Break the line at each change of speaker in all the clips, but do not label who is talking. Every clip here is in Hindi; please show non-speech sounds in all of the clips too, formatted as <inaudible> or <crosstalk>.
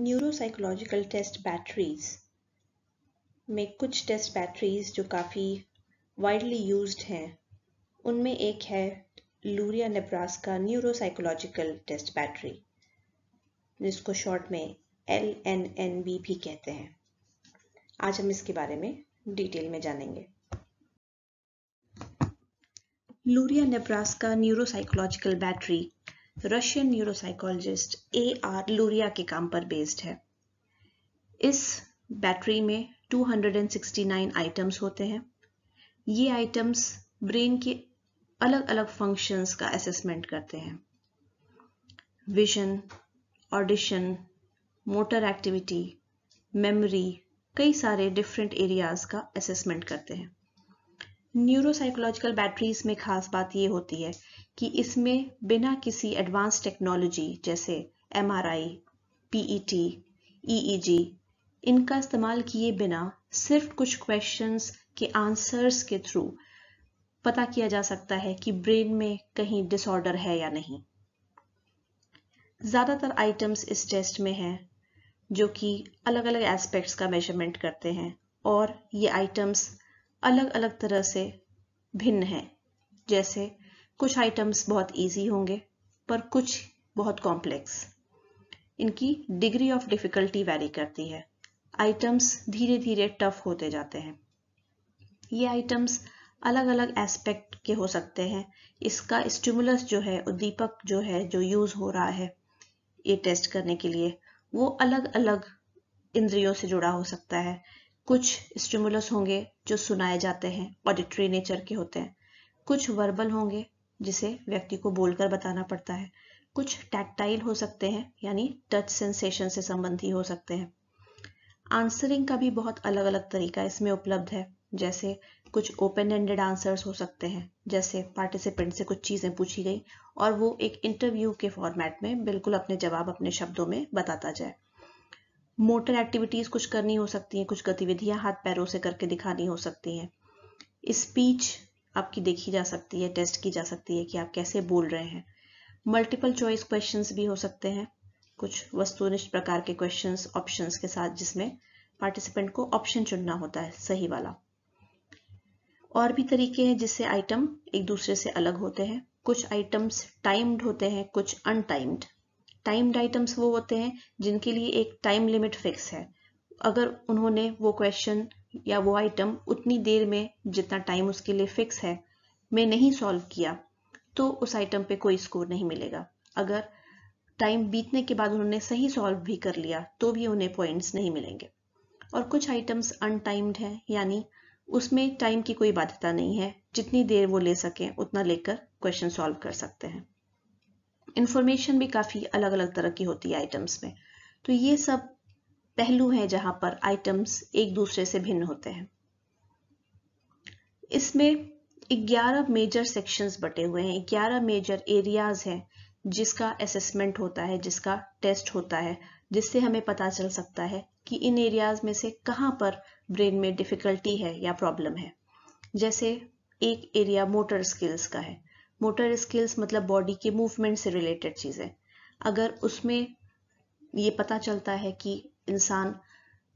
न्यूरोसाइकोलॉजिकल टेस्ट बैटरीज में कुछ टेस्ट बैटरीज जो काफ़ी वाइडली यूज्ड हैं उनमें एक है लूरिया का न्यूरोसाइकोलॉजिकल टेस्ट बैटरी जिसको शॉर्ट में एल एन एन बी भी कहते हैं आज हम इसके बारे में डिटेल में जानेंगे लूरिया का neuropsychological battery Russian neuropsychologist A R Luria के काम पर बेस्ड है इस बैटरी में 269 आइटम्स होते हैं ये आइटम्स ब्रेन के अलग अलग फंक्शंस का असेसमेंट करते हैं vision audition motor activity memory कई सारे डिफरेंट एरियाज का असेसमेंट करते हैं न्यूरोसाइकोलॉजिकल बैटरीज में खास बात ये होती है कि इसमें बिना किसी एडवांस टेक्नोलॉजी जैसे M R I P E T E E इनका इस्तेमाल किए बिना सिर्फ कुछ क्वेश्चंस के आंसर्स के थ्रू पता किया जा सकता है कि ब्रेन में कहीं डिसऑर्डर है या नहीं ज़्यादातर आइटम्स इस टेस्ट में हैं जो कि अलग अलग एस्पेक्ट्स का मेजरमेंट करते हैं और ये आइटम्स अलग अलग तरह से भिन्न हैं जैसे कुछ आइटम्स बहुत इजी होंगे पर कुछ बहुत कॉम्प्लेक्स इनकी डिग्री ऑफ डिफिकल्टी वैरी करती है आइटम्स धीरे धीरे टफ होते जाते हैं ये आइटम्स अलग अलग एस्पेक्ट के हो सकते हैं इसका स्टिमुलस जो है उद्दीपक जो है जो यूज हो रहा है ये टेस्ट करने के लिए वो अलग अलग इंद्रियों से जुड़ा हो सकता है कुछ स्टिमुलस होंगे जो सुनाए जाते हैं ऑडिटरी नेचर के होते हैं कुछ वर्बल होंगे जिसे व्यक्ति को बोलकर बताना पड़ता है कुछ टैक्टाइल हो सकते हैं यानी टच सेंसेशन से संबंधी हो सकते हैं आंसरिंग का भी बहुत अलग अलग तरीका इसमें उपलब्ध है जैसे कुछ ओपन एंडेड आंसर्स हो सकते हैं जैसे पार्टिसिपेंट से कुछ चीज़ें पूछी गई और वो एक इंटरव्यू के फॉर्मेट में बिल्कुल अपने जवाब अपने शब्दों में बताता जाए मोटर एक्टिविटीज़ कुछ करनी हो सकती हैं कुछ गतिविधियां हाथ पैरों से करके दिखानी हो सकती हैं स्पीच आपकी देखी जा सकती है टेस्ट की जा सकती है कि आप कैसे बोल रहे हैं मल्टीपल चॉइस क्वेश्चन भी हो सकते हैं कुछ वस्तुनिष्ठ प्रकार के क्वेश्चन ऑप्शन के साथ जिसमें पार्टिसिपेंट को ऑप्शन चुनना होता है सही वाला और भी तरीके हैं जिससे आइटम एक दूसरे से अलग होते हैं कुछ आइटम्स टाइम्ड होते हैं कुछ अनटाइम्ड टाइम्ड आइटम्स वो होते हैं जिनके लिए एक टाइम लिमिट फिक्स है अगर उन्होंने वो क्वेश्चन या वो आइटम उतनी देर में जितना टाइम उसके लिए फिक्स है में नहीं सॉल्व किया तो उस आइटम पे कोई स्कोर नहीं मिलेगा अगर टाइम बीतने के बाद उन्होंने सही सॉल्व भी कर लिया तो भी उन्हें पॉइंट्स नहीं मिलेंगे और कुछ आइटम्स अनटाइम्ड हैं यानी उसमें टाइम की कोई बाध्यता नहीं है जितनी देर वो ले सकें उतना लेकर क्वेश्चन सॉल्व कर सकते हैं इन्फॉर्मेशन भी काफ़ी अलग अलग तरह की होती है आइटम्स में तो ये सब पहलू हैं जहां पर आइटम्स एक दूसरे से भिन्न होते हैं इसमें 11 मेजर सेक्शंस बटे हुए हैं 11 मेजर एरियाज हैं जिसका असेसमेंट होता है जिसका टेस्ट होता है जिससे हमें पता चल सकता है कि इन एरियाज में से कहां पर ब्रेन में डिफ़िकल्टी है या प्रॉब्लम है जैसे एक एरिया मोटर स्किल्स का है मोटर स्किल्स मतलब बॉडी के मूवमेंट से रिलेटेड चीज़ें अगर उसमें ये पता चलता है कि इंसान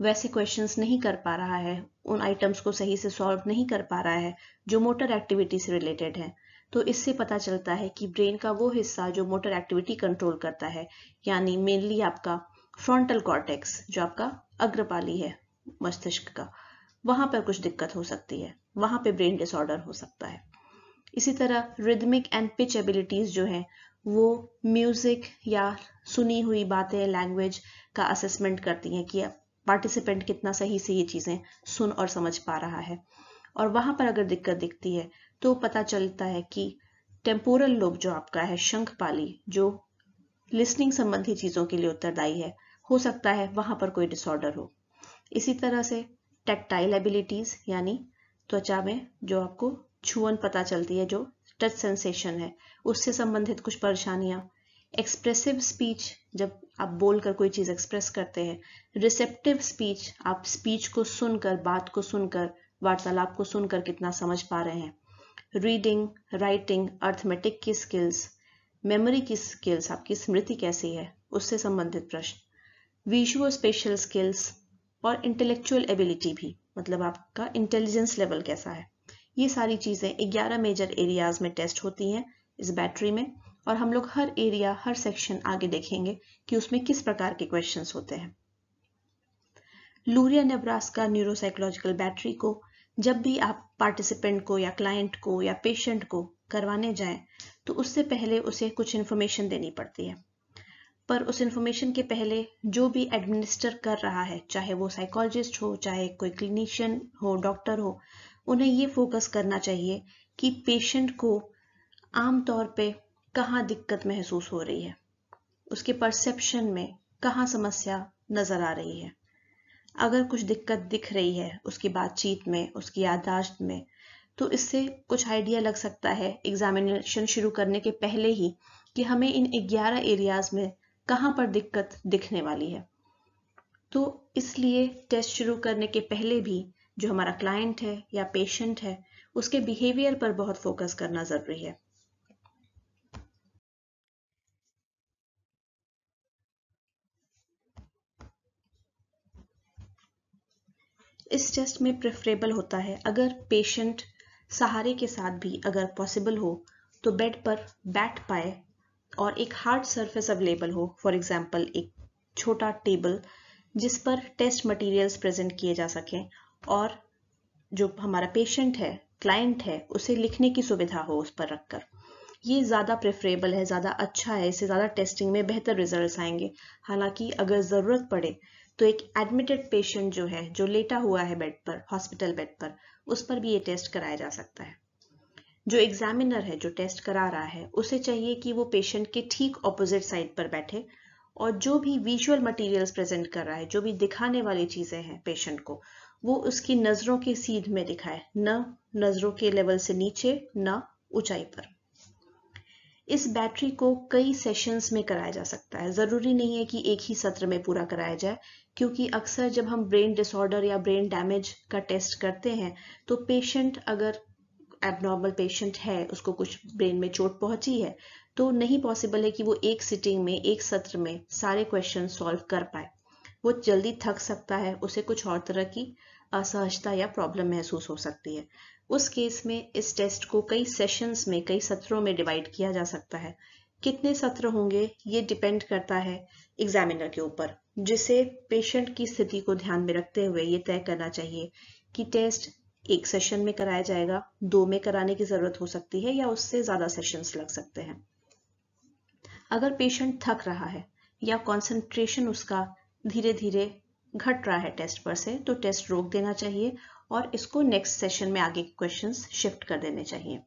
वैसे क्वेश्चंस नहीं कर पा रहा है उन आइटम्स को सही से सॉल्व नहीं कर पा रहा है जो मोटर एक्टिविटी से रिलेटेड है तो इससे पता चलता है कि ब्रेन का वो हिस्सा जो मोटर एक्टिविटी कंट्रोल करता है यानी मेनली आपका फ्रंटल कॉर्टेक्स जो आपका अग्रपाली है मस्तिष्क का वहां पर कुछ दिक्कत हो सकती है वहां पर ब्रेन डिसऑर्डर हो सकता है इसी तरह रिदमिक एंड पिच एबिलिटीज़ जो है वो म्यूज़िक या सुनी हुई बातें लैंग्वेज का असेसमेंट करती हैं कि पार्टिसिपेंट कितना सही से ये चीज़ें सुन और समझ पा रहा है और वहां पर अगर दिक्कत दिखती है तो पता चलता है कि टेम्पोरल लोब जो आपका है शंखपाली जो लिसनिंग संबंधी चीज़ों के लिए उत्तरदायी है हो सकता है वहां पर कोई डिसऑर्डर हो इसी तरह से टेक्टाइल एबिलिटीज़ यानी त्वचा में जो आपको छुअन पता चलती है जो टच सेंसेशन है उससे संबंधित कुछ परेशानियां एक्सप्रेसिव स्पीच जब आप बोलकर कोई चीज़ एक्सप्रेस करते हैं रिसेप्टिव स्पीच आप स्पीच को सुनकर बात को सुनकर वार्तालाप को सुनकर कितना समझ पा रहे हैं रीडिंग राइटिंग अर्थमेटिक की स्किल्स मेमोरी की स्किल्स आपकी स्मृति कैसी है उससे संबंधित प्रश्न विजुअल स्पेशल स्किल्स और इंटेलेक्चुअल एबिलिटी भी मतलब आपका इंटेलिजेंस लेवल कैसा है ये सारी चीज़ें 11 मेजर एरियाज में टेस्ट होती हैं इस बैटरी में और हम लोग हर एरिया हर सेक्शन आगे देखेंगे कि उसमें किस प्रकार के क्वेश्चंस होते हैं लूरिया नेब्रास्का न्यूरोसाइकोलॉजिकल बैटरी को जब भी आप पार्टिसिपेंट को या क्लाइंट को या पेशेंट को करवाने जाएं तो उससे पहले उसे कुछ इन्फॉर्मेशन देनी पड़ती है पर उस इन्फॉर्मेशन के पहले जो भी एडमिनिस्टर कर रहा है चाहे वो साइकोलॉजिस्ट हो चाहे कोई क्लिनिशियन हो डॉक्टर हो उन्हें ये फोकस करना चाहिए कि पेशेंट को आमतौर पे कहाँ दिक्कत महसूस हो रही है उसके परसेप्शन में कहाँ समस्या नज़र आ रही है अगर कुछ दिक्कत दिख रही है उसकी बातचीत में उसकी यादाश्त में तो इससे कुछ आइडिया लग सकता है एग्जामिनेशन शुरू करने के पहले ही कि हमें इन 11 एरियाज में कहां पर दिक्कत दिखने वाली है तो इसलिए टेस्ट शुरू करने के पहले भी जो हमारा क्लाइंट है या पेशेंट है उसके बिहेवियर पर बहुत फोकस करना जरूरी है इस टेस्ट में प्रेफरेबल होता है अगर पेशेंट सहारे के साथ भी अगर पॉसिबल हो तो बेड पर बैठ पाए और एक हार्ड सरफेस अवेलेबल हो फॉर एग्जांपल एक छोटा टेबल जिस पर टेस्ट मटेरियल्स प्रेजेंट किए जा सकें और जो हमारा पेशेंट है क्लाइंट है उसे लिखने की सुविधा हो उस पर रखकर ये ज़्यादा प्रेफरेबल है ज़्यादा अच्छा है इससे ज़्यादा टेस्टिंग में बेहतर रिजल्ट आएंगे हालांकि अगर ज़रूरत पड़े तो एक एडमिटेड पेशेंट जो है जो लेटा हुआ है बेड पर हॉस्पिटल बेड पर उस पर भी ये टेस्ट कराया जा सकता है जो एग्जामिनर है जो टेस्ट करा रहा है उसे चाहिए कि वो पेशेंट के ठीक ऑपोजिट साइड पर बैठे और जो भी विजुअल मटेरियल्स प्रेजेंट कर रहा है जो भी दिखाने वाली चीज़ें हैं पेशेंट को वो उसकी नजरों के सीध में दिखाए न नजरों के लेवल से नीचे न ऊंचाई पर इस बैटरी को कई सेशंस में कराया जा सकता है ज़रूरी नहीं है कि एक ही सत्र में पूरा कराया जाए क्योंकि अक्सर जब हम ब्रेन डिसऑर्डर या ब्रेन डैमेज का टेस्ट करते हैं तो पेशेंट अगर एबनॉर्मल पेशेंट है उसको कुछ ब्रेन में चोट पहुंची है तो नहीं पॉसिबल है कि वो एक सिटिंग में एक सत्र में सारे क्वेश्चन सॉल्व कर पाए वो जल्दी थक सकता है उसे कुछ और तरह की असहजता या प्रॉब्लम महसूस हो सकती है उस केस में इस टेस्ट को कई सेशंस में कई सत्रों में डिवाइड किया जा सकता है कितने सत्र होंगे ये डिपेंड करता है एग्जामिनर के ऊपर जिसे पेशेंट की स्थिति को ध्यान में रखते हुए ये तय करना चाहिए कि टेस्ट एक सेशन में कराया जाएगा दो में कराने की जरूरत हो सकती है या उससे ज्यादा सेशंस लग सकते हैं अगर पेशेंट थक रहा है या कॉन्सेंट्रेशन उसका धीरे धीरे घट रहा है टेस्ट पर से तो टेस्ट रोक देना चाहिए और इसको नेक्स्ट सेशन में आगे के क्वेश्चंस शिफ्ट कर देने चाहिए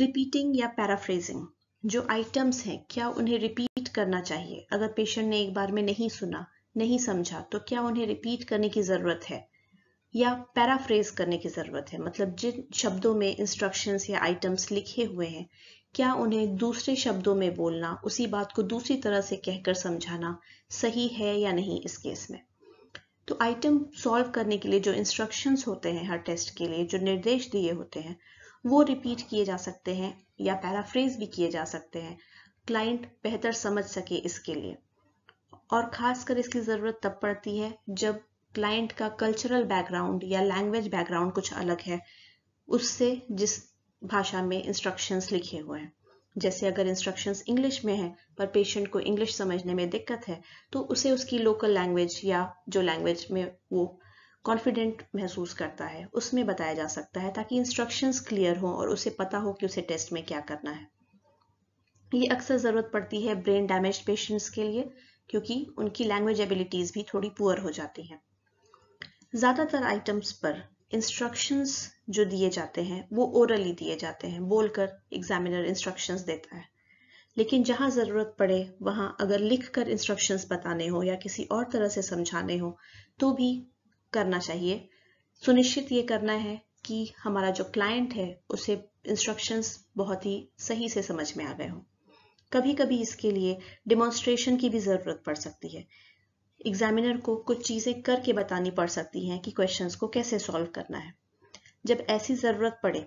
रिपीटिंग या पैराफ्रेजिंग जो आइटम्स हैं क्या उन्हें रिपीट करना चाहिए अगर पेशेंट ने एक बार में नहीं सुना नहीं समझा तो क्या उन्हें रिपीट करने की ज़रूरत है या पैराफ्रेज करने की ज़रूरत है मतलब जिन शब्दों में इंस्ट्रक्शंस या आइटम्स लिखे हुए हैं क्या उन्हें दूसरे शब्दों में बोलना उसी बात को दूसरी तरह से कहकर समझाना सही है या नहीं इस केस में तो आइटम सॉल्व करने के लिए जो इंस्ट्रक्शंस होते हैं हर टेस्ट के लिए जो निर्देश दिए होते हैं वो रिपीट किए जा सकते हैं या पैराफ्रेज भी किए जा सकते हैं क्लाइंट बेहतर समझ सके इसके लिए और खासकर इसकी ज़रूरत तब पड़ती है जब क्लाइंट का कल्चरल बैकग्राउंड या लैंग्वेज बैकग्राउंड कुछ अलग है उससे जिस भाषा में इंस्ट्रक्शंस लिखे हुए हैं जैसे अगर इंस्ट्रक्शंस इंग्लिश में है पर पेशेंट को इंग्लिश समझने में दिक्कत है तो उसे उसकी लोकल लैंग्वेज या जो लैंग्वेज में वो कॉन्फिडेंट महसूस करता है उसमें बताया जा सकता है ताकि इंस्ट्रक्शंस क्लियर हो और उसे पता हो कि उसे टेस्ट में क्या करना है ये अक्सर ज़रूरत पड़ती है ब्रेन डैमेज पेशेंट्स के लिए क्योंकि उनकी लैंग्वेज एबिलिटीज़ भी थोड़ी पुअर हो जाती हैं ज़्यादातर आइटम्स पर इंस्ट्रक्शंस जो दिए जाते हैं वो ओरली दिए जाते हैं बोलकर एग्जामिनर इंस्ट्रक्शंस देता है लेकिन जहां ज़रूरत पड़े वहां अगर लिख कर इंस्ट्रक्शंस बताने हो या किसी और तरह से समझाने हो तो भी करना चाहिए सुनिश्चित ये करना है कि हमारा जो क्लाइंट है उसे इंस्ट्रक्शंस बहुत ही सही से समझ में आ गए हो कभी कभी इसके लिए डिमॉन्स्ट्रेशन की भी ज़रूरत पड़ सकती है एग्जामिनर को कुछ चीज़ें करके बतानी पड़ सकती हैं कि क्वेश्चंस को कैसे सॉल्व करना है जब ऐसी ज़रूरत पड़े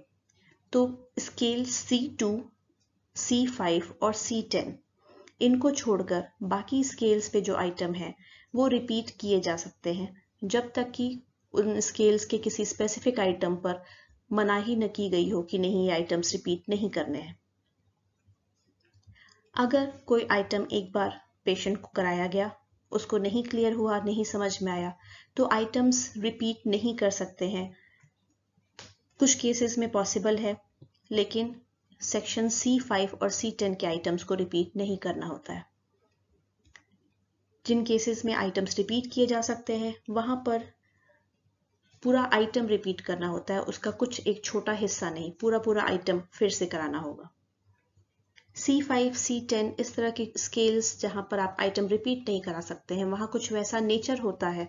तो scale C two C five और सी टेन इनको छोड़कर बाकी स्केल्स पे जो आइटम है वो रिपीट किए जा सकते हैं जब तक कि उन स्केल्स के किसी स्पेसिफिक आइटम पर मनाही न की गई हो कि नहीं ये आइटम्स रिपीट नहीं करने हैं अगर कोई आइटम एक बार पेशेंट को कराया गया उसको नहीं क्लियर हुआ नहीं समझ में आया तो आइटम्स रिपीट नहीं कर सकते हैं कुछ केसेस में पॉसिबल है लेकिन सेक्शन सी फाइव और सी टेन के आइटम्स को रिपीट नहीं करना होता है जिन केसेस में आइटम्स रिपीट किए जा सकते हैं वहां पर पूरा आइटम रिपीट करना होता है उसका कुछ एक छोटा हिस्सा नहीं पूरा पूरा आइटम फिर से कराना होगा C5, C10 इस तरह की स्केल्स जहां पर आप आइटम रिपीट नहीं करा सकते हैं वहां कुछ वैसा नेचर होता है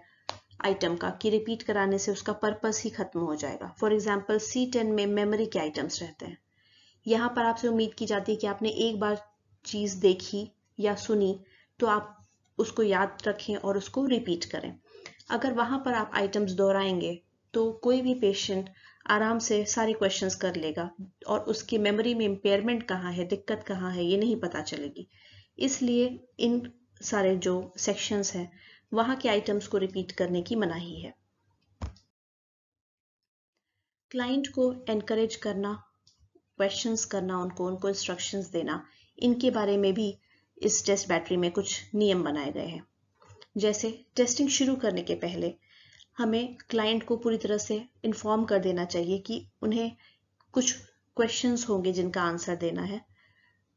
आइटम का कि रिपीट कराने से उसका पर्पस ही खत्म हो जाएगा फॉर एग्जाम्पल सी टेन में मेमोरी के आइटम्स रहते हैं यहाँ पर आपसे उम्मीद की जाती है कि आपने एक बार चीज़ देखी या सुनी तो आप उसको याद रखें और उसको रिपीट करें अगर वहां पर आप आइटम्स दोहराएंगे तो कोई भी पेशेंट आराम से सारे क्वेश्चंस कर लेगा और उसकी मेमोरी में इम्पेयरमेंट कहाँ है दिक्कत कहाँ है ये नहीं पता चलेगी इसलिए इन सारे जो सेक्शंस हैं वहाँ के आइटम्स को रिपीट करने की मनाही है क्लाइंट को एनकरेज करना क्वेश्चंस करना उनको उनको इंस्ट्रक्शंस देना इनके बारे में भी इस टेस्ट बैटरी में कुछ नियम बनाए गए हैं जैसे टेस्टिंग शुरू करने के पहले हमें क्लाइंट को पूरी तरह से इन्फॉर्म कर देना चाहिए कि उन्हें कुछ क्वेश्चंस होंगे जिनका आंसर देना है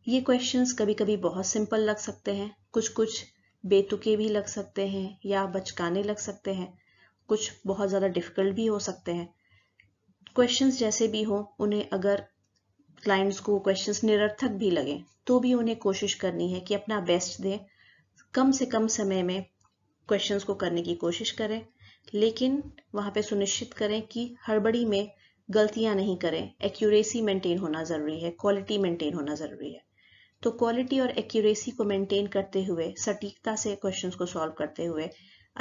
ये क्वेश्चंस कभी कभी बहुत सिंपल लग सकते हैं कुछ कुछ बेतुके भी लग सकते हैं या बचकाने लग सकते हैं कुछ बहुत ज़्यादा डिफिकल्ट भी हो सकते हैं क्वेश्चंस जैसे भी हों उन्हें अगर क्लाइंट्स को क्वेश्चंस निरर्थक भी लगें तो भी उन्हें कोशिश करनी है कि अपना बेस्ट दें कम से कम समय में क्वेश्चंस को करने की कोशिश करें लेकिन वहां पे सुनिश्चित करें कि हड़बड़ी में गलतियां नहीं करें एक्यूरेसी मेंटेन होना ज़रूरी है क्वालिटी मेंटेन होना ज़रूरी है तो क्वालिटी और एक्यूरेसी को मेंटेन करते हुए सटीकता से क्वेश्चंस को सॉल्व करते हुए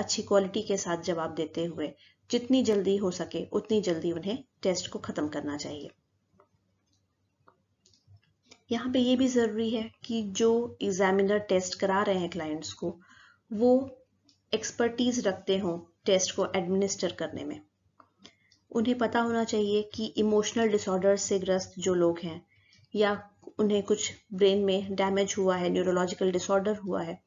अच्छी क्वालिटी के साथ जवाब देते हुए जितनी जल्दी हो सके उतनी जल्दी उन्हें टेस्ट को ख़त्म करना चाहिए यहाँ पे ये भी ज़रूरी है कि जो एग्जामिनर टेस्ट करा रहे हैं क्लाइंट्स को वो एक्सपर्टीज़ रखते हों टेस्ट को एडमिनिस्टर करने में उन्हें पता होना चाहिए कि इमोशनल डिसऑर्डर से ग्रस्त जो लोग हैं या उन्हें कुछ ब्रेन में डैमेज हुआ है न्यूरोलॉजिकल डिसऑर्डर हुआ है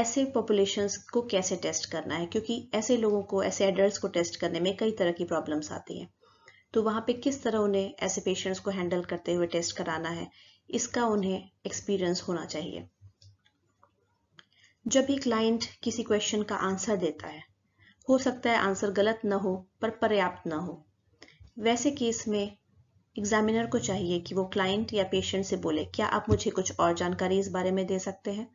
ऐसे पॉपुलेशंस को कैसे टेस्ट करना है क्योंकि ऐसे लोगों को ऐसे एडल्ट को टेस्ट करने में कई तरह की प्रॉब्लम्स आती हैं तो वहाँ पे किस तरह उन्हें ऐसे पेशेंट्स को हैंडल करते हुए टेस्ट कराना है इसका उन्हें एक्सपीरियंस होना चाहिए जब भी क्लाइंट किसी क्वेश्चन का आंसर देता है हो सकता है आंसर गलत ना हो पर पर्याप्त ना हो वैसे केस में एग्जामिनर को चाहिए कि वो क्लाइंट या पेशेंट से बोले क्या आप मुझे कुछ और जानकारी इस बारे में दे सकते हैं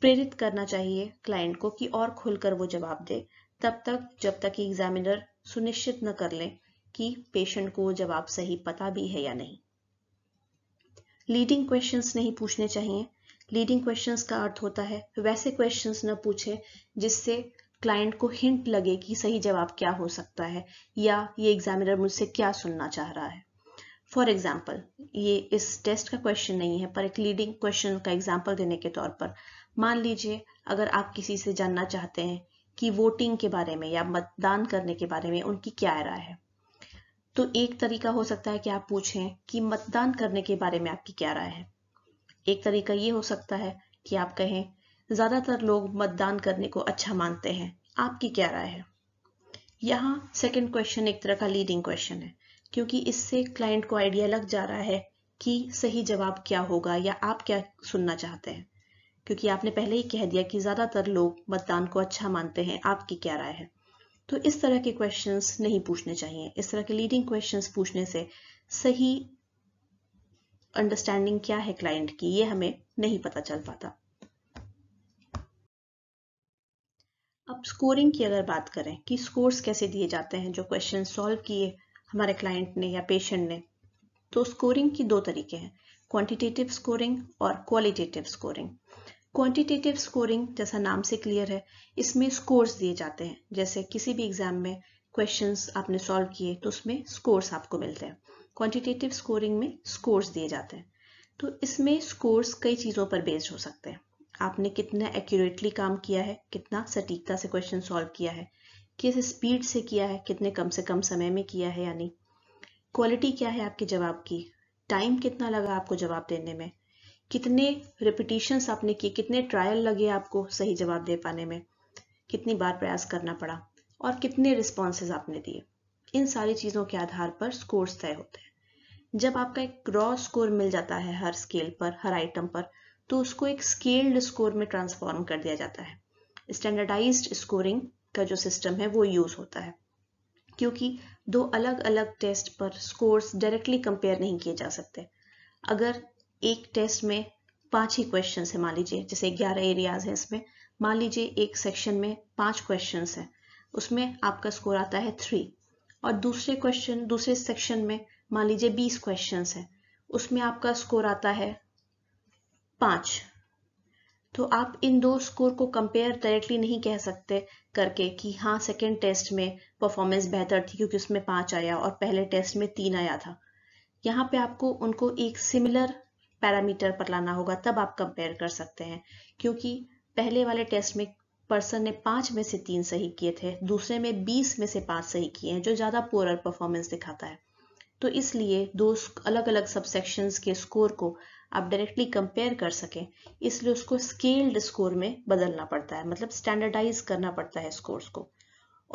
प्रेरित करना चाहिए क्लाइंट को कि और खुलकर वो जवाब दे तब तक जब तक एग्जामिनर सुनिश्चित न कर ले कि पेशेंट को जवाब सही पता भी है या नहीं लीडिंग क्वेश्चंस नहीं पूछने चाहिए लीडिंग क्वेश्चंस का अर्थ होता है वैसे क्वेश्चंस न पूछें जिससे क्लाइंट को हिंट लगे कि सही जवाब क्या हो सकता है या ये एग्जामिनर मुझसे क्या सुनना चाह रहा है फॉर एग्जाम्पल ये इस टेस्ट का क्वेश्चन नहीं है पर एक लीडिंग क्वेश्चन का एग्जाम्पल देने के तौर पर मान लीजिए अगर आप किसी से जानना चाहते हैं कि वोटिंग के बारे में या मतदान करने के बारे में उनकी क्या राय है तो एक तरीका हो सकता है कि आप पूछें कि मतदान करने के बारे में आपकी क्या राय है एक तरीका ये हो सकता है कि आप कहें ज़्यादातर लोग मतदान करने को अच्छा मानते हैं आपकी क्या राय है यहाँ सेकंड क्वेश्चन एक तरह का लीडिंग क्वेश्चन है क्योंकि इससे क्लाइंट को आइडिया लग जा रहा है कि सही जवाब क्या होगा या आप क्या सुनना चाहते हैं क्योंकि आपने पहले ही कह दिया कि ज़्यादातर लोग मतदान को अच्छा मानते हैं आपकी क्या राय है तो इस तरह के क्वेश्चंस नहीं पूछने चाहिए इस तरह के लीडिंग क्वेश्चंस पूछने से सही अंडरस्टैंडिंग क्या है क्लाइंट की ये हमें नहीं पता चल पाता अब स्कोरिंग की अगर बात करें कि स्कोर्स कैसे दिए जाते हैं जो क्वेश्चन सॉल्व किए हमारे क्लाइंट ने या पेशेंट ने तो स्कोरिंग की दो तरीके हैं क्वांटिटेटिव स्कोरिंग और क्वालिटेटिव स्कोरिंग क्वांटिटेटिव स्कोरिंग जैसा नाम से क्लियर है इसमें स्कोर्स दिए जाते हैं जैसे किसी भी एग्जाम में क्वेश्चन आपने सॉल्व किए तो उसमें स्कोर्स आपको मिलते हैं क्वांटिटेटिव स्कोरिंग में स्कोर्स दिए जाते हैं तो इसमें स्कोर्स कई चीज़ों पर बेस्ड हो सकते हैं आपने कितना एक्यूरेटली काम किया है कितना सटीकता से क्वेश्चन सॉल्व किया है किस स्पीड से किया है कितने कम से कम समय में किया है यानी क्वालिटी क्या है आपके जवाब की टाइम कितना लगा आपको जवाब देने में कितने रिपीटिशंस आपने किए कितने ट्रायल लगे आपको सही जवाब दे पाने में कितनी बार प्रयास करना पड़ा और कितने रिस्पॉन्सेज आपने दिए इन सारी चीज़ों के आधार पर स्कोर्स तय होते हैं जब आपका एक रॉ स्कोर मिल जाता है हर स्केल पर हर आइटम पर तो उसको एक स्केल्ड स्कोर में ट्रांसफॉर्म कर दिया जाता है स्टैंडर्डाइज स्कोरिंग का जो सिस्टम है वो यूज़ होता है क्योंकि दो अलग अलग टेस्ट पर स्कोर्स डायरेक्टली कंपेयर नहीं किए जा सकते अगर एक टेस्ट में पांच ही क्वेश्चन है मान लीजिए जैसे ग्यारह एरियाज हैं इसमें मान लीजिए एक सेक्शन में पांच क्वेश्चन हैं उसमें आपका स्कोर आता है थ्री और दूसरे क्वेश्चन दूसरे सेक्शन में मान लीजिए बीस क्वेश्चन है उसमें आपका स्कोर आता है पांच तो आप इन दो स्कोर को कंपेयर डायरेक्टली नहीं कह सकते करके कि हाँ सेकेंड टेस्ट में परफॉर्मेंस बेहतर थी क्योंकि उसमें पांच आया और पहले टेस्ट में तीन आया था यहाँ पे आपको उनको एक सिमिलर पैरामीटर पर लाना होगा तब आप कंपेयर कर सकते हैं क्योंकि पहले वाले टेस्ट में पर्सन ने पांच में से तीन सही किए थे दूसरे में बीस में से पांच सही किए हैं जो ज़्यादा पोअर परफॉर्मेंस दिखाता है तो इसलिए दो अलग अलग सबसेक्शंस के स्कोर को आप डायरेक्टली कंपेयर कर सकें इसलिए उसको स्केल्ड स्कोर में बदलना पड़ता है मतलब स्टैंडर्डाइज करना पड़ता है स्कोर्स को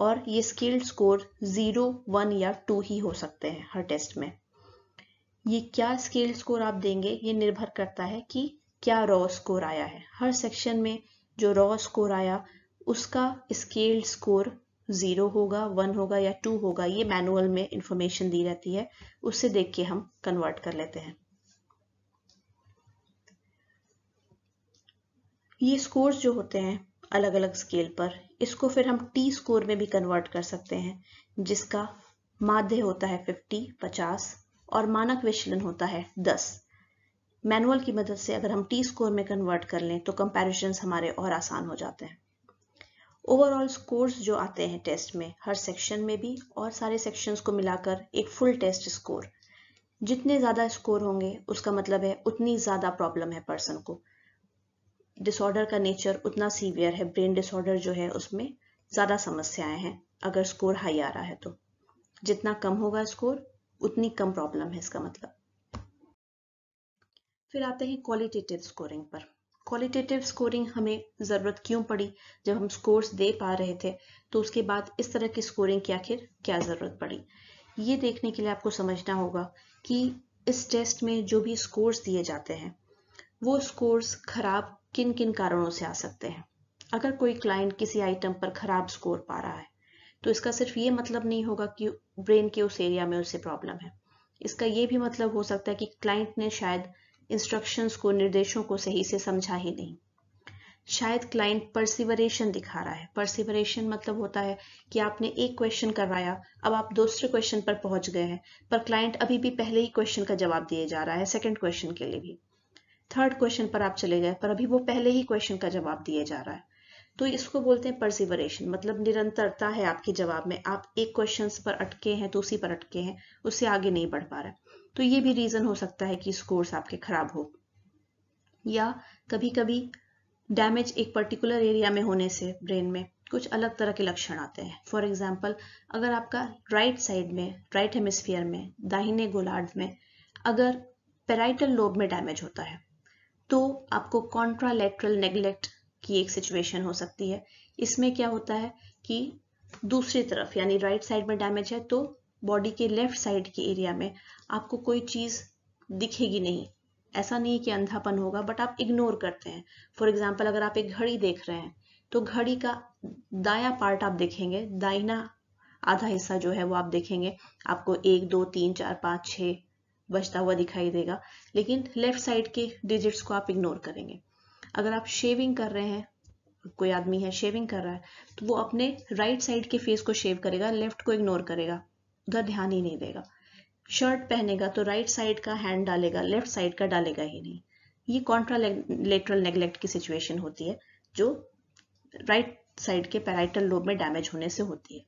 और ये स्केल्ड स्कोर ज़ीरो वन या टू ही हो सकते हैं हर टेस्ट में ये क्या स्केल स्कोर आप देंगे ये निर्भर करता है कि क्या रॉ स्कोर आया है हर सेक्शन में जो रॉ स्कोर आया उसका स्केल्ड स्कोर ज़ीरो होगा वन होगा या टू होगा ये मैनुअल में इंफॉर्मेशन दी रहती है उसे देख के हम कन्वर्ट कर लेते हैं ये स्कोर्स जो होते हैं अलग अलग स्केल पर इसको फिर हम टी स्कोर में भी कन्वर्ट कर सकते हैं जिसका माध्य होता है 50, 50 और मानक विचलन होता है 10। मैनुअल की मदद से अगर हम टी स्कोर में कन्वर्ट कर लें तो कंपेरिजन हमारे और आसान हो जाते हैं ओवरऑल स्कोर्स जो आते हैं टेस्ट में हर सेक्शन में भी और सारे सेक्शंस को मिलाकर एक फुल टेस्ट स्कोर जितने ज़्यादा स्कोर होंगे उसका मतलब है उतनी ज़्यादा प्रॉब्लम है पर्सन को डिसऑर्डर का नेचर उतना सीवियर है ब्रेन डिसऑर्डर जो है उसमें ज़्यादा समस्याएं हैं अगर स्कोर हाई आ रहा है तो जितना कम होगा स्कोर उतनी कम प्रॉब्लम है इसका मतलब फिर आते हैं क्वालिटेटिव स्कोरिंग पर क्वालिटेटिव स्कोरिंग हमें ज़रूरत क्यों पड़ी जब हम स्कोर्स दे पा रहे थे तो उसके बाद इस तरह की स्कोरिंग की आखिर क्या ज़रूरत पड़ी ये देखने के लिए आपको समझना होगा कि इस टेस्ट में जो भी स्कोर्स दिए जाते हैं वो स्कोर्स खराब किन किन कारणों से आ सकते हैं अगर कोई क्लाइंट किसी आइटम पर खराब स्कोर पा रहा है तो इसका सिर्फ ये मतलब नहीं होगा कि ब्रेन के उस एरिया में उसे प्रॉब्लम है इसका ये भी मतलब हो सकता है कि क्लाइंट ने शायद इंस्ट्रक्शंस को निर्देशों को सही से समझा ही नहीं शायद क्लाइंट परसिवरेशन दिखा रहा है परसिवरेशन मतलब होता है कि आपने एक क्वेश्चन करवाया अब आप दूसरे क्वेश्चन पर पहुंच गए हैं पर क्लाइंट अभी भी पहले ही क्वेश्चन का जवाब दिए जा रहा है सेकंड क्वेश्चन के लिए भी थर्ड क्वेश्चन पर आप चले गए पर अभी वो पहले ही क्वेश्चन का जवाब दिया जा रहा है तो इसको बोलते हैं परसिवरेशन मतलब निरंतरता है आपके जवाब में आप एक क्वेश्चन पर अटके हैं तो उसी पर अटके हैं उससे आगे नहीं बढ़ पा रहा तो ये भी रीजन हो सकता है कि स्कोर्स आपके खराब हो या कभी कभी डैमेज एक पर्टिकुलर एरिया में होने से ब्रेन में कुछ अलग तरह के लक्षण आते हैं फॉर एग्जाम्पल अगर आपका राइट साइड में राइट हेमिस्फीयर में दाहिने गोलार्ध में अगर पेराइटल लोब में डैमेज होता है तो आपको कॉन्ट्रालेट्रल नेग्लेक्ट की एक सिचुएशन हो सकती है इसमें क्या होता है कि दूसरी तरफ यानी राइट साइड में डैमेज है तो बॉडी के लेफ्ट साइड के एरिया में आपको कोई चीज़ दिखेगी नहीं ऐसा नहीं कि अंधापन होगा बट आप इग्नोर करते हैं फॉर एग्जाम्पल अगर आप एक घड़ी देख रहे हैं तो घड़ी का दाया पार्ट आप देखेंगे दाइना आधा हिस्सा जो है वो आप देखेंगे आपको एक दो तीन चार पाँच छः बचता हुआ दिखाई देगा लेकिन लेफ्ट साइड के डिजिट्स को आप इग्नोर करेंगे अगर आप शेविंग कर रहे हैं कोई आदमी है शेविंग कर रहा है तो वो अपने राइट right साइड के फेस को शेव करेगा लेफ्ट को इग्नोर करेगा उधर ध्यान ही नहीं देगा शर्ट पहनेगा तो राइट right साइड का हैंड डालेगा लेफ्ट साइड का डालेगा ही नहीं ये कॉन्ट्रा लेटरल नेग्लेक्ट की सिचुएशन होती है जो राइट right साइड के पैराइटल लोब में डैमेज होने से होती है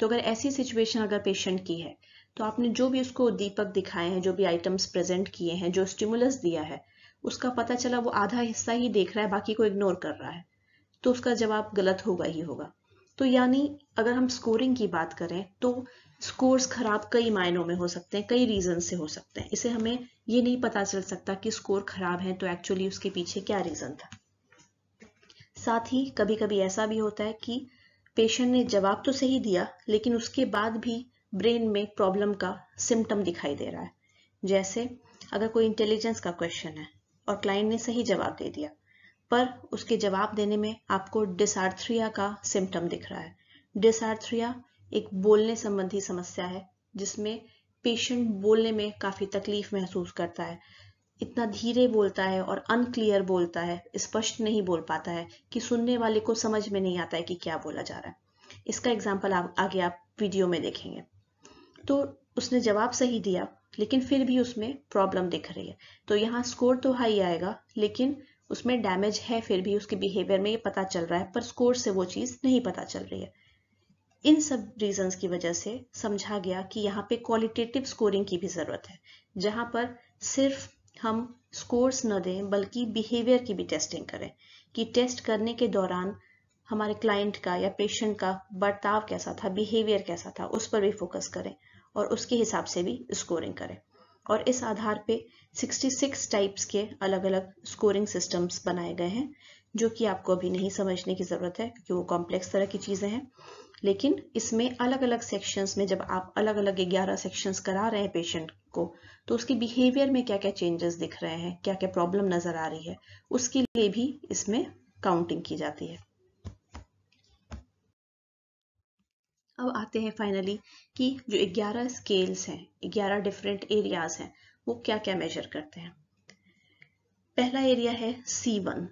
तो अगर ऐसी सिचुएशन अगर पेशेंट की है तो आपने जो भी उसको दीपक दिखाए हैं जो भी आइटम्स प्रेजेंट किए हैं जो स्टिमुलस दिया है उसका पता चला वो आधा हिस्सा ही देख रहा है बाकी को इग्नोर कर रहा है तो उसका जवाब गलत होगा ही होगा तो यानी अगर हम स्कोरिंग की बात करें तो स्कोर्स खराब कई मायनों में हो सकते हैं कई रीजन से हो सकते हैं इसे हमें ये नहीं पता चल सकता कि स्कोर खराब है तो एक्चुअली उसके पीछे क्या रीजन था साथ ही कभी कभी ऐसा भी होता है कि पेशेंट ने जवाब तो सही दिया लेकिन उसके बाद भी ब्रेन में प्रॉब्लम का सिम्टम दिखाई दे रहा है जैसे अगर कोई इंटेलिजेंस का क्वेश्चन है और क्लाइंट ने सही जवाब दे दिया पर उसके जवाब देने में आपको डिसार्थ्रिया का सिम्टम दिख रहा है डिसार्थ्रिया एक बोलने संबंधी समस्या है जिसमें पेशेंट बोलने में काफ़ी तकलीफ महसूस करता है इतना धीरे बोलता है और अनक्लियर बोलता है स्पष्ट नहीं बोल पाता है कि सुनने वाले को समझ में नहीं आता है कि क्या बोला जा रहा है इसका एग्जाम्पल आप आगे आप वीडियो में देखेंगे तो उसने जवाब सही दिया लेकिन फिर भी उसमें प्रॉब्लम दिख रही है तो यहाँ स्कोर तो हाई आएगा लेकिन उसमें डैमेज है फिर भी उसके बिहेवियर में ये पता चल रहा है पर स्कोर से वो चीज़ नहीं पता चल रही है इन सब रीजंस की वजह से समझा गया कि यहाँ पे क्वालिटेटिव स्कोरिंग की भी ज़रूरत है जहां पर सिर्फ हम स्कोर्स न दें बल्कि बिहेवियर की भी टेस्टिंग करें कि टेस्ट करने के दौरान हमारे क्लाइंट का या पेशेंट का बर्ताव कैसा था बिहेवियर कैसा था उस पर भी फोकस करें और उसके हिसाब से भी स्कोरिंग करें और इस आधार पे 66 टाइप्स के अलग अलग स्कोरिंग सिस्टम्स बनाए गए हैं जो कि आपको अभी नहीं समझने की ज़रूरत है क्योंकि वो कॉम्प्लेक्स तरह की चीज़ें हैं लेकिन इसमें अलग अलग सेक्शंस में जब आप अलग अलग ग्यारह सेक्शंस करा रहे हैं पेशेंट को तो उसकी बिहेवियर में क्या क्या चेंजेस दिख रहे हैं क्या क्या प्रॉब्लम नज़र आ रही है उसके लिए भी इसमें काउंटिंग की जाती है अब आते हैं फाइनली कि जो 11 स्केल्स हैं 11 डिफरेंट एरियाज हैं वो क्या क्या मेजर करते हैं पहला एरिया है सी वन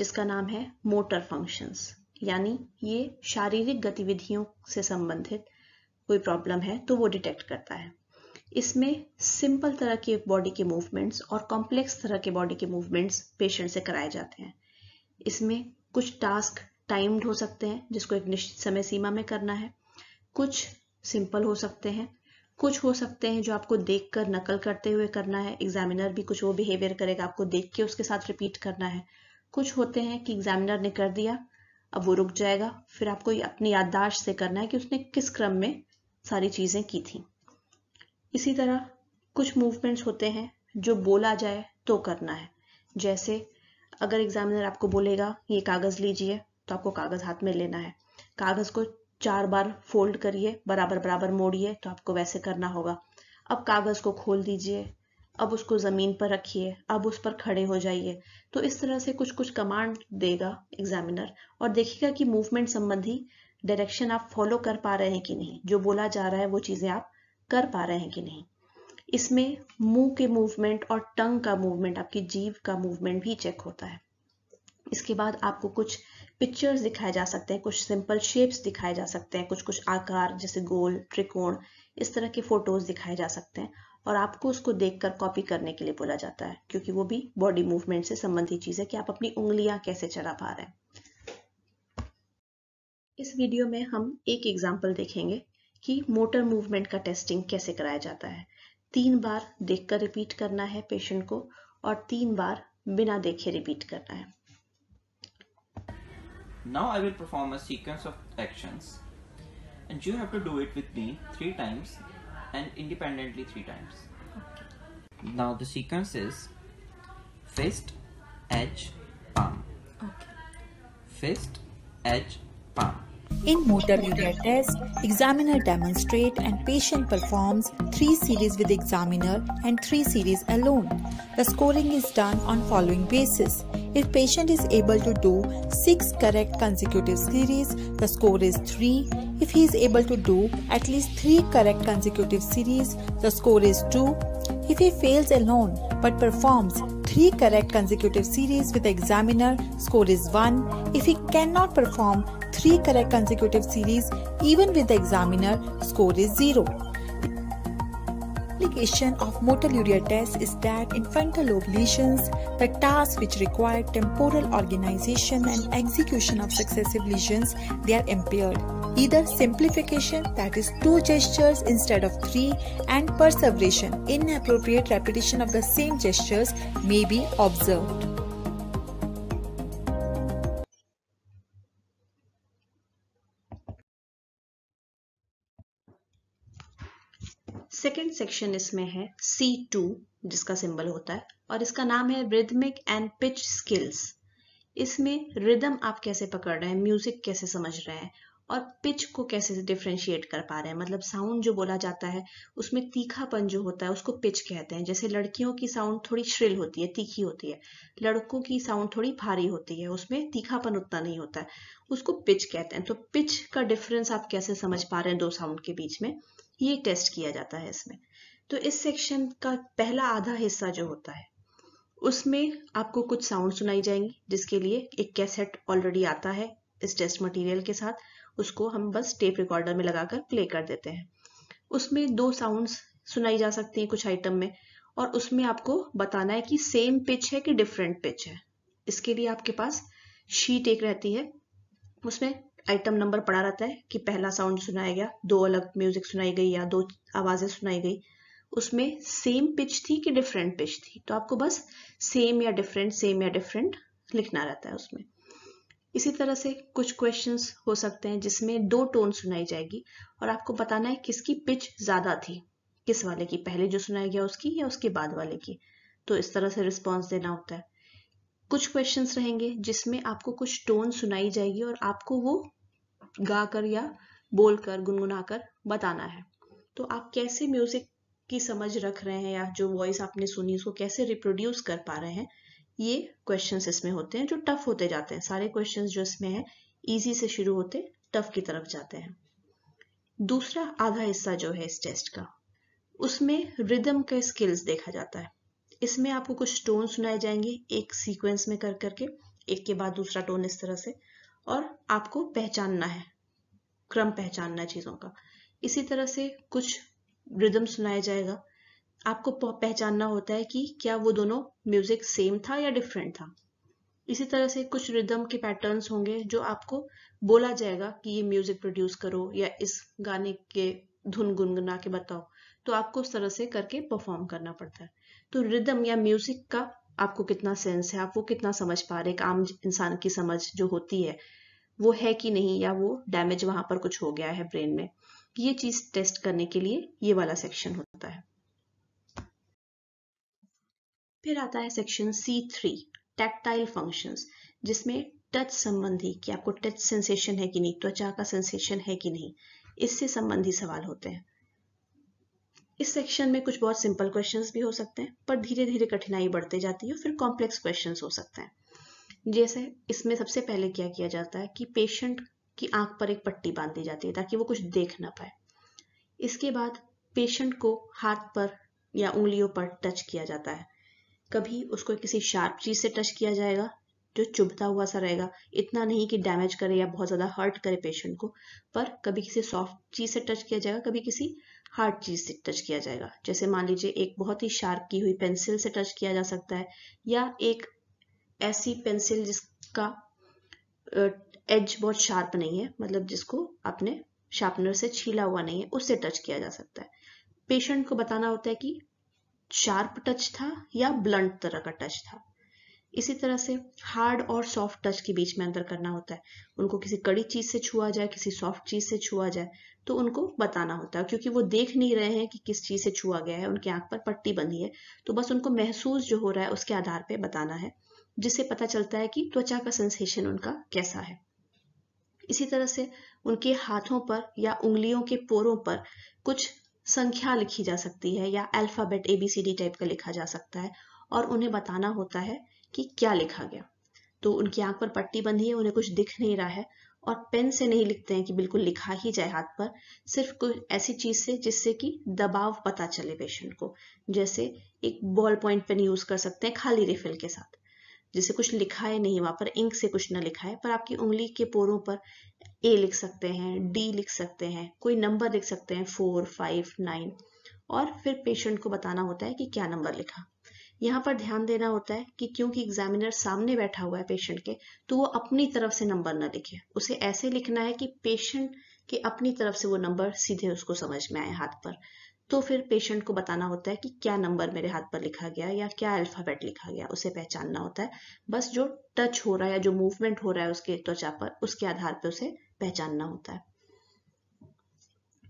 जिसका नाम है मोटर फंक्शंस यानी ये शारीरिक गतिविधियों से संबंधित कोई प्रॉब्लम है तो वो डिटेक्ट करता है इसमें सिंपल तरह के बॉडी के मूवमेंट्स और कॉम्प्लेक्स तरह के बॉडी के मूवमेंट्स पेशेंट से कराए जाते हैं इसमें कुछ टास्क टाइम्ड हो सकते हैं जिसको एक निश्चित समय सीमा में करना है कुछ सिंपल हो सकते हैं कुछ हो सकते हैं जो आपको देखकर नकल करते हुए करना है एग्जामिनर भी कुछ वो बिहेवियर करेगा आपको देख के उसके साथ रिपीट करना है कुछ होते हैं कि एग्जामिनर ने कर दिया अब वो रुक जाएगा फिर आपको अपनी याददाश्त से करना है कि उसने किस क्रम में सारी चीज़ें की थी इसी तरह कुछ मूवमेंट्स होते हैं जो बोला जाए तो करना है जैसे अगर एग्जामिनर आपको बोलेगा ये कागज़ लीजिए तो आपको कागज़ हाथ में लेना है कागज़ को चार बार फोल्ड करिए बराबर बराबर मोड़िए तो आपको वैसे करना होगा अब कागज़ को खोल दीजिए अब उसको ज़मीन पर रखिए अब उस पर खड़े हो जाइए तो इस तरह से कुछ कुछ कमांड देगा एग्जामिनर और देखिएगा कि मूवमेंट संबंधी डायरेक्शन आप फॉलो कर पा रहे हैं कि नहीं जो बोला जा रहा है वो चीज़ें आप कर पा रहे हैं कि नहीं इसमें मुंह के मूवमेंट और टंग का मूवमेंट आपकी जीव का मूवमेंट भी चेक होता है इसके बाद आपको कुछ पिक्चर्स दिखाए जा सकते हैं कुछ सिंपल शेप्स दिखाए जा सकते हैं कुछ कुछ आकार जैसे गोल त्रिकोण इस तरह के फोटोज दिखाए जा सकते हैं और आपको उसको देखकर कॉपी करने के लिए बोला जाता है क्योंकि वो भी बॉडी मूवमेंट से संबंधित चीज है कि आप अपनी उंगलियां कैसे चला पा रहे हैं इस वीडियो में हम एक एग्जाम्पल देखेंगे कि मोटर मूवमेंट का टेस्टिंग कैसे कराया जाता है तीन बार देखकर रिपीट करना है पेशेंट को और तीन बार बिना देखे रिपीट करना है
Now I will perform a sequence of actions and you have to do it with me three times and independently three times. Okay. Now the sequence is fist, edge, palm. Okay. Fist, edge, palm.
In motor linear test, examiner demonstrate and patient performs 3 series with examiner and 3 series alone. The scoring is done on following basis. If patient is able to do 6 correct consecutive series, the score is 3. If he is able to do at least 3 correct consecutive series, the score is 2. If he fails alone but performs 3 correct consecutive series with examiner, score is 1. If he cannot perform three correct consecutive series even with the examiner score is 0. The application of motor luria test is that in frontal lobe lesions, the tasks which require temporal organization and execution of successive lesions, they are impaired. Either simplification, that is two gestures instead of three, and perseveration, inappropriate repetition of the same gestures may be observed.
Second section इसमें है सी टू जिसका सिंबल होता है और इसका नाम है रिदमिक एंड पिच स्किल्स इसमें रिदम आप कैसे पकड़ रहे हैं म्यूजिक कैसे समझ रहे हैं और पिच को कैसे डिफ्रेंशिएट कर पा रहे हैं मतलब साउंड जो बोला जाता है उसमें तीखापन जो होता है उसको पिच कहते हैं जैसे लड़कियों की साउंड थोड़ी श्रिल होती है तीखी होती है लड़कों की साउंड थोड़ी भारी होती है उसमें तीखापन उतना नहीं होता है उसको पिच कहते हैं तो पिच का डिफरेंस आप कैसे समझ पा रहे हैं दो साउंड के बीच में ये टेस्ट किया जाता है इसमें तो इस सेक्शन का पहला आधा हिस्सा जो होता है उसमें आपको कुछ साउंड सुनाई जाएंगी जिसके लिए एक कैसेट ऑलरेडी आता है इस टेस्ट मटेरियल के साथ उसको हम बस टेप रिकॉर्डर में लगाकर प्ले कर देते हैं उसमें दो साउंड्स सुनाई जा सकती हैं कुछ आइटम में और उसमें आपको बताना है कि सेम पिच है कि डिफरेंट पिच है इसके लिए आपके पास शीट एक रहती है उसमें आइटम नंबर पड़ा रहता है कि पहला साउंड सुनाया गया दो अलग म्यूजिक सुनाई गई या दो आवाज़ें सुनाई गई उसमें सेम पिच थी कि डिफरेंट पिच थी तो आपको बस सेम या डिफरेंट सेम या डिफरेंट लिखना रहता है उसमें इसी तरह से कुछ क्वेश्चंस हो सकते हैं जिसमें दो टोन सुनाई जाएगी और आपको बताना है किसकी पिच ज़्यादा थी किस वाले की पहले जो सुनाया गया उसकी या उसके बाद वाले की तो इस तरह से रिस्पॉन्स देना होता है कुछ क्वेश्चंस रहेंगे जिसमें आपको कुछ टोन सुनाई जाएगी और आपको वो गाकर या बोलकर गुनगुनाकर बताना है तो आप कैसे म्यूजिक की समझ रख रहे हैं या जो वॉइस आपने सुनी उसको कैसे रिप्रोड्यूस कर पा रहे हैं ये क्वेश्चंस इसमें होते हैं जो टफ होते जाते हैं सारे क्वेश्चंस जो इसमें हैं इजी से शुरू होते टफ की तरफ जाते हैं दूसरा आधा हिस्सा जो है इस टेस्ट का उसमें रिदम के स्किल्स देखा जाता है इसमें आपको कुछ टोन सुनाए जाएंगे एक सीक्वेंस में कर करके एक के बाद दूसरा टोन इस तरह से और आपको पहचानना है क्रम पहचानना है चीज़ों का इसी तरह से कुछ रिदम सुनाया जाएगा आपको पहचानना होता है कि क्या वो दोनों म्यूजिक सेम था या डिफरेंट था इसी तरह से कुछ रिदम के पैटर्न्स होंगे जो आपको बोला जाएगा कि ये म्यूजिक प्रोड्यूस करो या इस गाने के धुन गुनगुना के बताओ तो आपको उस तरह से करके परफॉर्म करना पड़ता है तो रिदम या म्यूजिक का आपको कितना सेंस है आप वो कितना समझ पा रहे एक आम इंसान की समझ जो होती है वो है कि नहीं या वो डैमेज वहां पर कुछ हो गया है ब्रेन में ये चीज टेस्ट करने के लिए ये वाला सेक्शन होता है फिर आता है section C three tactile function जिसमें टच संबंधी कि आपको टच सेंसेशन है कि नहीं त्वचा का सेंसेशन है कि नहीं इससे संबंधी सवाल होते हैं इस सेक्शन में कुछ बहुत सिंपल क्वेश्चंस भी हो सकते हैं पर धीरे धीरे कठिनाई बढ़ते जाती है फिर कॉम्प्लेक्स क्वेश्चंस हो सकते हैं जैसे इसमें सबसे पहले क्या किया जाता है कि पेशेंट की आंख पर एक पट्टी बांध दी जाती है ताकि वो कुछ देख ना पाए इसके बाद पेशेंट को हाथ पर या उंगलियों पर टच किया जाता है कभी उसको किसी शार्प चीज़ से टच किया जाएगा जो चुभता हुआ सा रहेगा इतना नहीं कि डैमेज करे या बहुत ज़्यादा हर्ट करे पेशेंट को पर कभी किसी सॉफ्ट चीज़ से टच किया जाएगा कभी किसी हार्ड चीज़ से टच किया जाएगा जैसे मान लीजिए एक बहुत ही शार्प की हुई पेंसिल से टच किया जा सकता है या एक ऐसी पेंसिल जिसका एज बहुत शार्प नहीं है मतलब जिसको आपने शार्पनर से छीला हुआ नहीं है उससे टच किया जा सकता है पेशेंट को बताना होता है कि शार्प टच था या ब्लंट तरह का टच था इसी तरह से हार्ड और सॉफ्ट टच के बीच में अंतर करना होता है उनको किसी कड़ी चीज़ से छुआ जाए किसी सॉफ्ट चीज़ से छुआ जाए तो उनको बताना होता है क्योंकि वो देख नहीं रहे हैं कि किस चीज़ से छुआ गया है उनकी आंख पर पट्टी बंधी है तो बस उनको महसूस जो हो रहा है उसके आधार पर बताना है जिससे पता चलता है कि त्वचा का सेंसेशन उनका कैसा है इसी तरह से उनके हाथों पर या उंगलियों के पोरों पर कुछ संख्या लिखी जा सकती है या अल्फाबेट एबीसीडी टाइप का लिखा जा सकता है और उन्हें बताना होता है कि क्या लिखा गया तो उनकी आंख पर पट्टी बंधी है उन्हें कुछ दिख नहीं रहा है और पेन से नहीं लिखते हैं कि बिल्कुल लिखा ही जाए हाथ पर सिर्फ कोई ऐसी चीज से जिससे कि दबाव पता चले पेशेंट को जैसे एक बॉल पॉइंट पेन यूज कर सकते हैं खाली रिफिल के साथ जिसे कुछ लिखा है नहीं वहां पर इंक से कुछ ना लिखा है पर आपकी उंगली के पोरों पर ए लिख सकते हैं डी लिख सकते हैं कोई नंबर लिख सकते हैं फोर फाइव नाइन और फिर पेशेंट को बताना होता है कि क्या नंबर लिखा यहाँ पर ध्यान देना होता है कि क्योंकि एग्जामिनर सामने बैठा हुआ है पेशेंट के तो वो अपनी तरफ से नंबर ना लिखे उसे ऐसे लिखना है कि पेशेंट के अपनी तरफ से वो नंबर सीधे उसको समझ में आए हाथ पर तो फिर पेशेंट को बताना होता है कि क्या नंबर मेरे हाथ पर लिखा गया या क्या अल्फ़ाबेट लिखा गया उसे पहचानना होता है बस जो टच हो रहा है या जो मूवमेंट हो रहा है उसके त्वचा पर उसके आधार पर उसे पहचानना होता है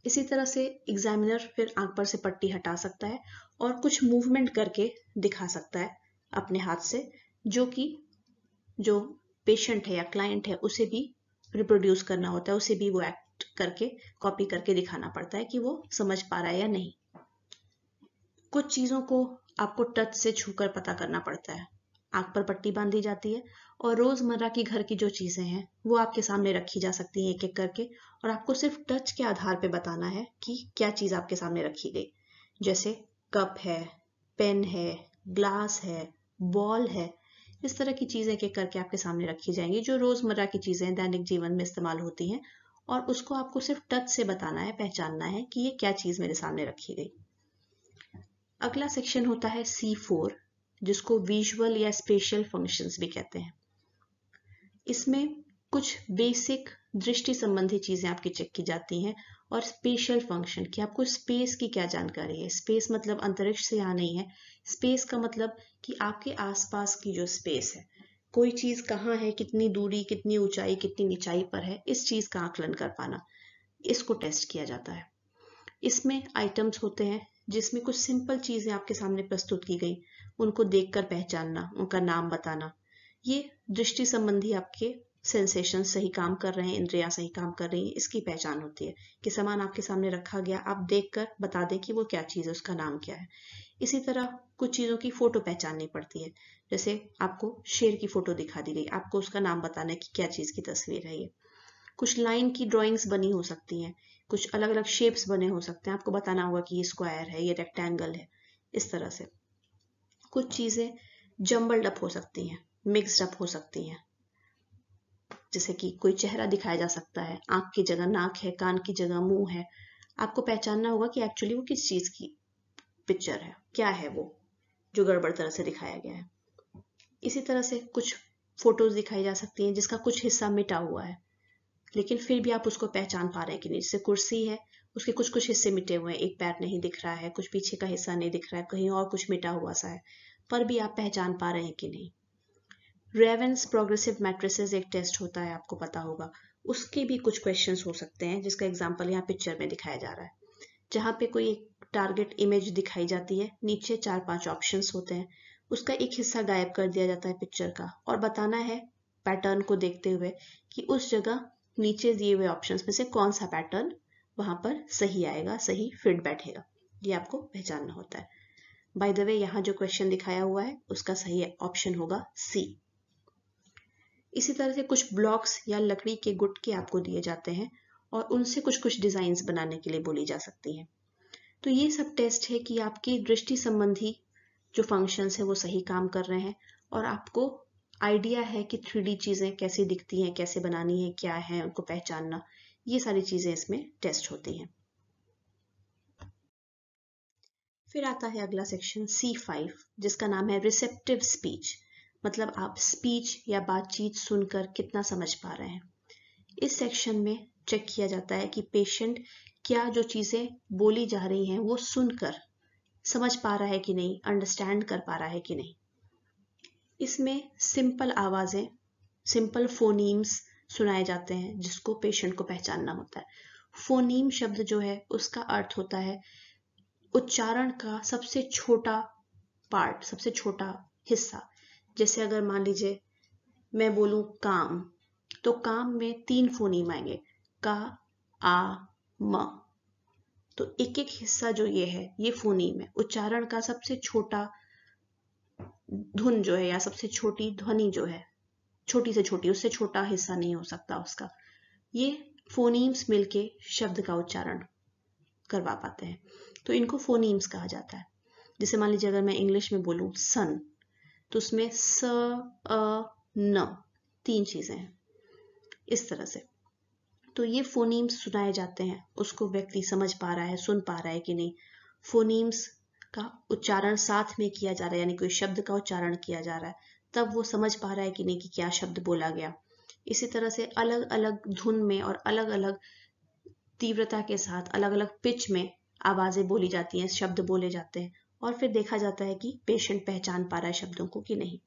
इसी तरह से एग्जामिनर फिर आंख पर से पट्टी हटा सकता है और कुछ मूवमेंट करके दिखा सकता है अपने हाथ से जो कि जो पेशेंट है या क्लाइंट है उसे भी रिप्रोड्यूस करना होता है उसे भी वो एक्ट करके कॉपी करके दिखाना पड़ता है कि वो समझ पा रहा है या नहीं कुछ चीज़ों को आपको टच से छूकर पता करना पड़ता है आंख पर पट्टी बांधी जाती है और रोजमर्रा की घर की जो चीजें हैं वो आपके सामने रखी जा सकती हैं एक एक करके और आपको सिर्फ टच के आधार पर बताना है कि क्या चीज आपके सामने रखी गई जैसे कप है पेन है ग्लास है बॉल है इस तरह की चीज़ें एक करके आपके सामने रखी जाएंगी जो रोज़मर्रा की चीज़ें दैनिक जीवन में इस्तेमाल होती हैं और उसको आपको सिर्फ टच से बताना है पहचानना है कि ये क्या चीज़ मेरे सामने रखी गई अगला सेक्शन होता है सी फोर जिसको विजुअल या स्पेशल फंक्शंस भी कहते हैं इसमें कुछ बेसिक दृष्टि संबंधी चीज़ें आपकी चेक की जाती हैं और स्पेशल फंक्शन कि आपको स्पेस की क्या जानकारी है स्पेस मतलब अंतरिक्ष से यहाँ नहीं है स्पेस का मतलब कि आपके आसपास की जो स्पेस है कोई चीज़ कहाँ है कितनी दूरी कितनी ऊंचाई कितनी निचाई पर है इस चीज़ का आकलन कर पाना इसको टेस्ट किया जाता है इसमें आइटम्स होते हैं जिसमें कुछ सिंपल चीज़ें आपके सामने प्रस्तुत की गई उनको देखकर पहचानना उनका नाम बताना ये दृष्टि संबंधी आपके सेंसेशन सही काम कर रहे हैं इंद्रिया सही काम कर रही है इसकी पहचान होती है कि सामान आपके सामने रखा गया आप देख कर बता दें कि वो क्या चीज़ है उसका नाम क्या है इसी तरह कुछ चीज़ों की फ़ोटो पहचाननी पड़ती है जैसे आपको शेर की फ़ोटो दिखा दी गई आपको उसका नाम बताना है कि क्या चीज़ की तस्वीर है ये कुछ लाइन की ड्रॉइंग्स बनी हो सकती हैं कुछ अलग अलग शेप्स बने हो सकते हैं आपको बताना होगा कि ये स्क्वायर है ये रेक्टेंगल है इस तरह से कुछ चीज़ें जम्बल्ड अप हो सकती हैं मिक्सड अप हो सकती हैं जैसे कि कोई चेहरा दिखाया जा सकता है आंख की जगह नाक है कान की जगह मुंह है आपको पहचानना होगा कि एक्चुअली वो किस चीज़ की पिक्चर है क्या है वो जो गड़बड़ तरह से दिखाया गया है इसी तरह से कुछ फोटोज दिखाई जा सकती हैं जिसका कुछ हिस्सा मिटा हुआ है लेकिन फिर भी आप उसको पहचान पा रहे हैं कि नहीं जैसे कुर्सी है उसके कुछ कुछ हिस्से मिटे हुए हैं एक पैर नहीं दिख रहा है कुछ पीछे का हिस्सा नहीं दिख रहा है कहीं और कुछ मिटा हुआ सा है पर भी आप पहचान पा रहे हैं कि नहीं रेवेंस प्रोग्रेसिव मैट्रिसेस एक टेस्ट होता है आपको पता होगा उसके भी कुछ क्वेश्चन हो सकते हैं जिसका एग्जाम्पल यहाँ पिक्चर में दिखाया जा रहा है जहाँ पे कोई एक टारगेट इमेज दिखाई जाती है नीचे चार पांच ऑप्शंस होते हैं उसका एक हिस्सा गायब कर दिया जाता है पिक्चर का और बताना है पैटर्न को देखते हुए कि उस जगह नीचे दिए हुए ऑप्शंस में से कौन सा पैटर्न वहां पर सही आएगा सही फिट बैठेगा ये आपको पहचानना होता है बाय द वे यहाँ जो क्वेश्चन दिखाया हुआ है उसका सही ऑप्शन होगा सी इसी तरह से कुछ ब्लॉक्स या लकड़ी के गुटके आपको दिए जाते हैं और उनसे कुछ कुछ डिजाइन बनाने के लिए बोली जा सकती है तो ये सब टेस्ट है कि आपकी दृष्टि संबंधी जो फंक्शंस है वो सही काम कर रहे हैं और आपको आइडिया है कि थ्री चीज़ें कैसी दिखती हैं कैसे बनानी है क्या है उनको पहचानना ये सारी चीज़ें इसमें टेस्ट होती हैं फिर आता है अगला सेक्शन C5 जिसका नाम है रिसेप्टिव स्पीच मतलब आप स्पीच या बातचीत सुनकर कितना समझ पा रहे हैं इस सेक्शन में चेक किया जाता है कि पेशेंट क्या जो चीज़ें बोली जा रही हैं वो सुनकर समझ पा रहा है कि नहीं अंडरस्टैंड कर पा रहा है कि नहीं इसमें सिंपल आवाज़ें सिंपल फोनीम्स सुनाए जाते हैं जिसको पेशेंट को पहचानना होता है फोनीम शब्द जो है उसका अर्थ होता है उच्चारण का सबसे छोटा पार्ट सबसे छोटा हिस्सा जैसे अगर मान लीजिए मैं बोलूं काम तो काम में तीन फोनीम आएंगे का आ म तो एक एक हिस्सा जो ये है ये फोनीम है उच्चारण का सबसे छोटा धुन जो है या सबसे छोटी ध्वनि जो है छोटी से छोटी उससे छोटा हिस्सा नहीं हो सकता उसका ये फोनीम्स मिलके शब्द का उच्चारण करवा पाते हैं तो इनको फोनीम्स कहा जाता है जैसे मान लीजिए अगर मैं इंग्लिश में बोलूं सन तो उसमें स अ न तीन चीजें हैं इस तरह से तो ये फोनीम्स सुनाए जाते हैं उसको व्यक्ति समझ पा रहा है सुन पा रहा है कि नहीं फोनीम्स का उच्चारण साथ में किया जा रहा है यानी कोई शब्द का उच्चारण किया जा रहा है तब वो समझ पा रहा है कि नहीं कि क्या शब्द बोला गया इसी तरह से अलग अलग धुन में और अलग अलग तीव्रता के साथ अलग अलग पिच में आवाज़ें बोली जाती हैं शब्द बोले जाते हैं और फिर देखा जाता है कि पेशेंट पहचान पा रहा है शब्दों को कि नहीं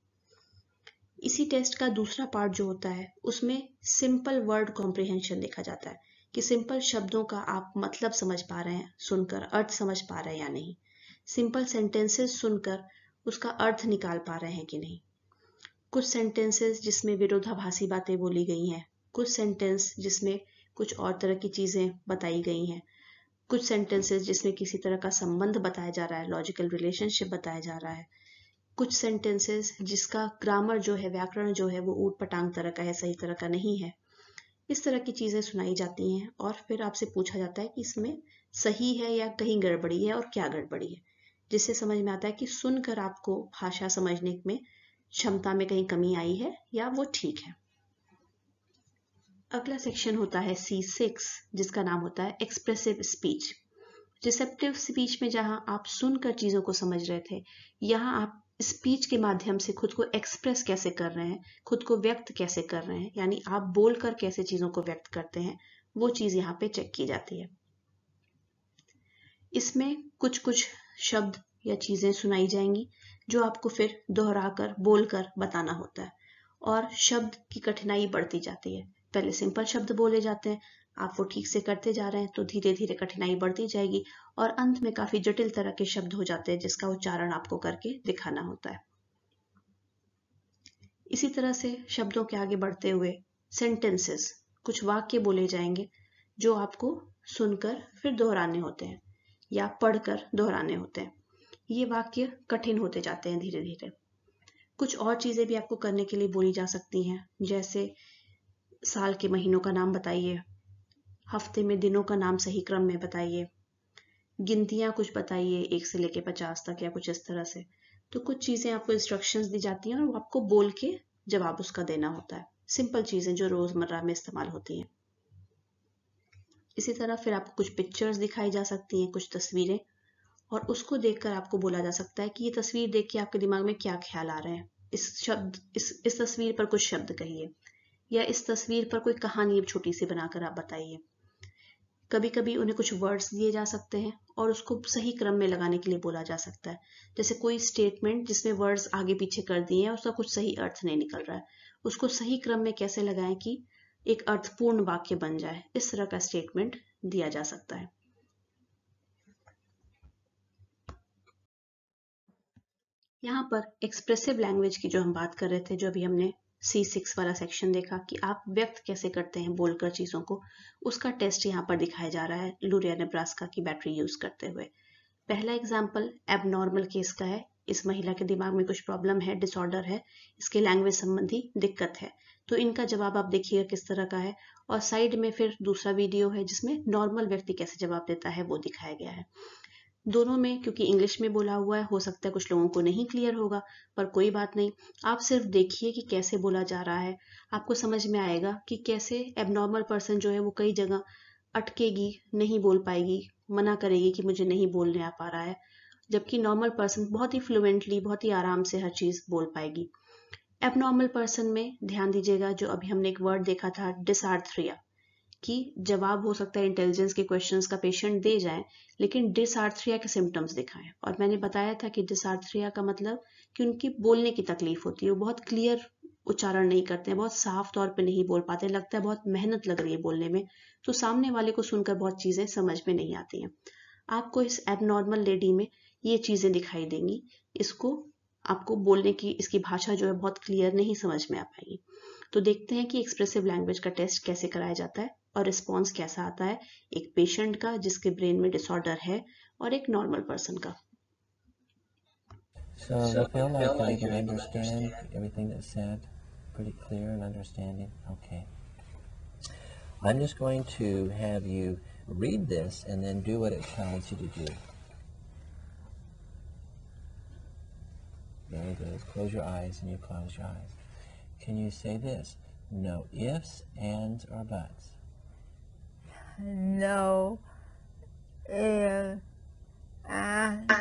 इसी टेस्ट का दूसरा पार्ट जो होता है उसमें सिंपल वर्ड कॉम्प्रिहेंशन देखा जाता है कि सिंपल शब्दों का आप मतलब समझ पा रहे हैं सुनकर अर्थ समझ पा रहे हैं या नहीं सिंपल सेंटेंसेस सुनकर उसका अर्थ निकाल पा रहे हैं कि नहीं कुछ सेंटेंसेस जिसमें विरोधाभासी बातें बोली गई हैं कुछ सेंटेंस जिसमें कुछ और तरह की चीज़ें बताई गई हैं कुछ सेंटेंसेस जिसमें किसी तरह का संबंध बताया जा रहा है लॉजिकल रिलेशनशिप बताया जा रहा है कुछ सेंटेंसेस जिसका ग्रामर जो है व्याकरण जो है वो ऊट पटांग तरह का है सही तरह का नहीं है इस तरह की चीज़ें सुनाई जाती हैं और फिर आपसे पूछा जाता है कि इसमें सही है या कहीं गड़बड़ी है और क्या गड़बड़ी है जिससे समझ में आता है कि सुनकर आपको भाषा समझने में क्षमता में कहीं कमी आई है या वो ठीक है अगला सेक्शन होता है सी सिक्स जिसका नाम होता है एक्सप्रेसिव स्पीच रिसेप्टिव स्पीच में जहां आप सुनकर चीज़ों को समझ रहे थे यहां आप स्पीच के माध्यम से खुद को एक्सप्रेस कैसे कर रहे हैं खुद को व्यक्त कैसे कर रहे हैं यानी आप बोलकर कैसे चीज़ों को व्यक्त करते हैं वो चीज़ यहाँ पे चेक की जाती है इसमें कुछ कुछ शब्द या चीज़ें सुनाई जाएंगी जो आपको फिर दोहरा कर बताना होता है और शब्द की कठिनाई बढ़ती जाती है पहले सिंपल शब्द बोले जाते हैं आप वो ठीक से करते जा रहे हैं तो धीरे धीरे कठिनाई बढ़ती जाएगी और अंत में काफी जटिल तरह के शब्द हो जाते हैं जिसका उच्चारण आपको करके दिखाना होता है इसी तरह से शब्दों के आगे बढ़ते हुए सेंटेंसेस कुछ वाक्य बोले जाएंगे जो आपको सुनकर फिर दोहराने होते हैं या पढ़कर दोहराने होते हैं ये वाक्य कठिन होते जाते हैं धीरे धीरे कुछ और चीज़ें भी आपको करने के लिए बोली जा सकती हैं जैसे साल के महीनों का नाम बताइए हफ्ते में दिनों का नाम सही क्रम में बताइए गिनतियां कुछ बताइए एक से लेके पचास तक या कुछ इस तरह से तो कुछ चीज़ें आपको इंस्ट्रक्शंस दी जाती हैं और वो आपको बोल के जवाब उसका देना होता है सिंपल चीज़ें जो रोज़मर्रा में इस्तेमाल होती हैं इसी तरह फिर आपको कुछ पिक्चर्स दिखाई जा सकती हैं कुछ तस्वीरें और उसको देखकर आपको बोला जा सकता है कि ये तस्वीर देख के आपके दिमाग में क्या ख्याल आ रहे हैं इस शब्द इस इस तस्वीर पर कुछ शब्द कहिए या इस तस्वीर पर कोई कहानी छोटी सी बनाकर आप बताइए कभी कभी उन्हें कुछ वर्ड्स दिए जा सकते हैं और उसको सही क्रम में लगाने के लिए बोला जा सकता है जैसे कोई स्टेटमेंट जिसमें वर्ड्स आगे पीछे कर दिए हैं उसका कुछ सही अर्थ नहीं निकल रहा है उसको सही क्रम में कैसे लगाएं कि एक अर्थपूर्ण वाक्य बन जाए इस तरह का स्टेटमेंट दिया जा सकता है यहाँ पर एक्सप्रेसिव लैंग्वेज की जो हम बात कर रहे थे जो अभी हमने सी सिक्स वाला सेक्शन देखा कि आप व्यक्त कैसे करते हैं बोलकर चीज़ों को उसका टेस्ट यहाँ पर दिखाया जा रहा है लूरिया नेब्रास्का की बैटरी यूज़ करते हुए पहला एग्जाम्पल एबनॉर्मल केस का है इस महिला के दिमाग में कुछ प्रॉब्लम है डिसऑर्डर है इसके लैंग्वेज संबंधी दिक्कत है तो इनका जवाब आप देखिएगा किस तरह का है और साइड में फिर दूसरा वीडियो है जिसमें नॉर्मल व्यक्ति कैसे जवाब देता है वो दिखाया गया है दोनों में क्योंकि इंग्लिश में बोला हुआ है हो सकता है कुछ लोगों को नहीं क्लियर होगा पर कोई बात नहीं आप सिर्फ देखिए कि कैसे बोला जा रहा है आपको समझ में आएगा कि कैसे एबनॉर्मल पर्सन जो है वो कई जगह अटकेगी नहीं बोल पाएगी मना करेगी कि मुझे नहीं बोलने आ पा रहा है जबकि नॉर्मल पर्सन बहुत ही फ्लुएंटली बहुत ही आराम से हर चीज़ बोल पाएगी एबनॉर्मल पर्सन में ध्यान दीजिएगा जो अभी हमने एक वर्ड देखा था डिसार्थ्रिया कि जवाब हो सकता है इंटेलिजेंस के क्वेश्चंस का पेशेंट दे जाए लेकिन डिसआर्थ्रिया के सिम्टम्स दिखाएं और मैंने बताया था कि डिसआर्थ्रिया का मतलब कि उनकी बोलने की तकलीफ होती है वो बहुत क्लियर उच्चारण नहीं करते हैं बहुत साफ तौर पे नहीं बोल पाते लगता है बहुत मेहनत लग रही है बोलने में तो सामने वाले को सुनकर बहुत चीज़ें समझ में नहीं आती हैं आपको इस एबनॉर्मल लेडी में ये चीज़ें दिखाई देंगी इसको आपको बोलने की इसकी भाषा जो है बहुत क्लियर नहीं समझ में आ पाएगी तो देखते हैं कि एक्सप्रेसिव लैंग्वेज का टेस्ट कैसे कराया जाता है और रिस्पॉन्स कैसा आता है एक पेशेंट का जिसके ब्रेन में डिसऑर्डर है और एक नॉर्मल पर्सन का
So, so I feel like, I, like I can understand, understand everything that's said pretty clear and understanding. Okay. I'm just going to have you read this and then do what it tells you to do. Very good. Close your eyes and you close your eyes. Can you say this? No ifs, ands, or buts.
No And. I,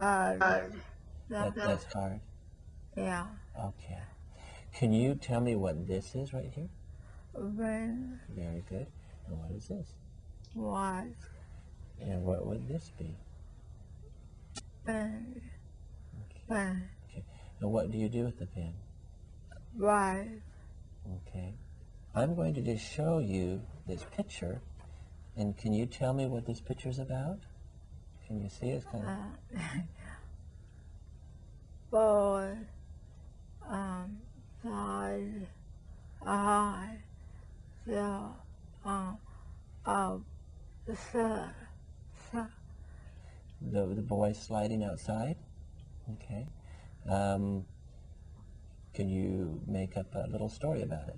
I, That, that's hard? Yeah.
Okay. Can you tell me what this is right here?
When.
Very good. And what is this? What. And what would this be?
pen. Okay. Pen. Okay.
And what do you do with the pen? Write. Okay. I'm going to just show you this picture, and can you tell me what this picture is about? Can you see it? Kind of...
Uh, <laughs> boy, um, side, eye, the, um, uh, sir, sir
the, the boy sliding outside. Okay. Um, can you make up a little story
about it?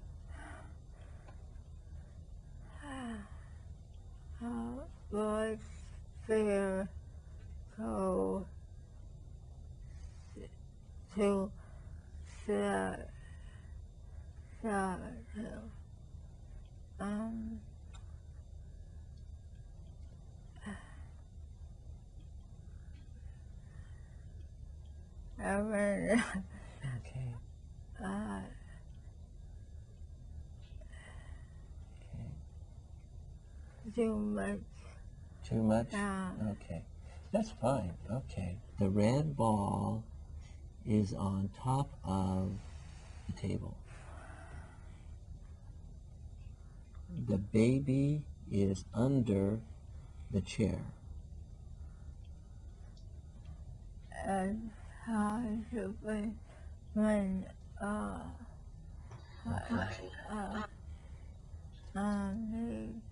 Life fair there go to fair the, uh, uh, um, ever. Okay. Uh, okay. Too much.
Too much? Yeah. Okay. That's fine. Okay. The red ball is on top of the table. The baby is under the chair.
And uh, how to when when uh, uh, uh, um,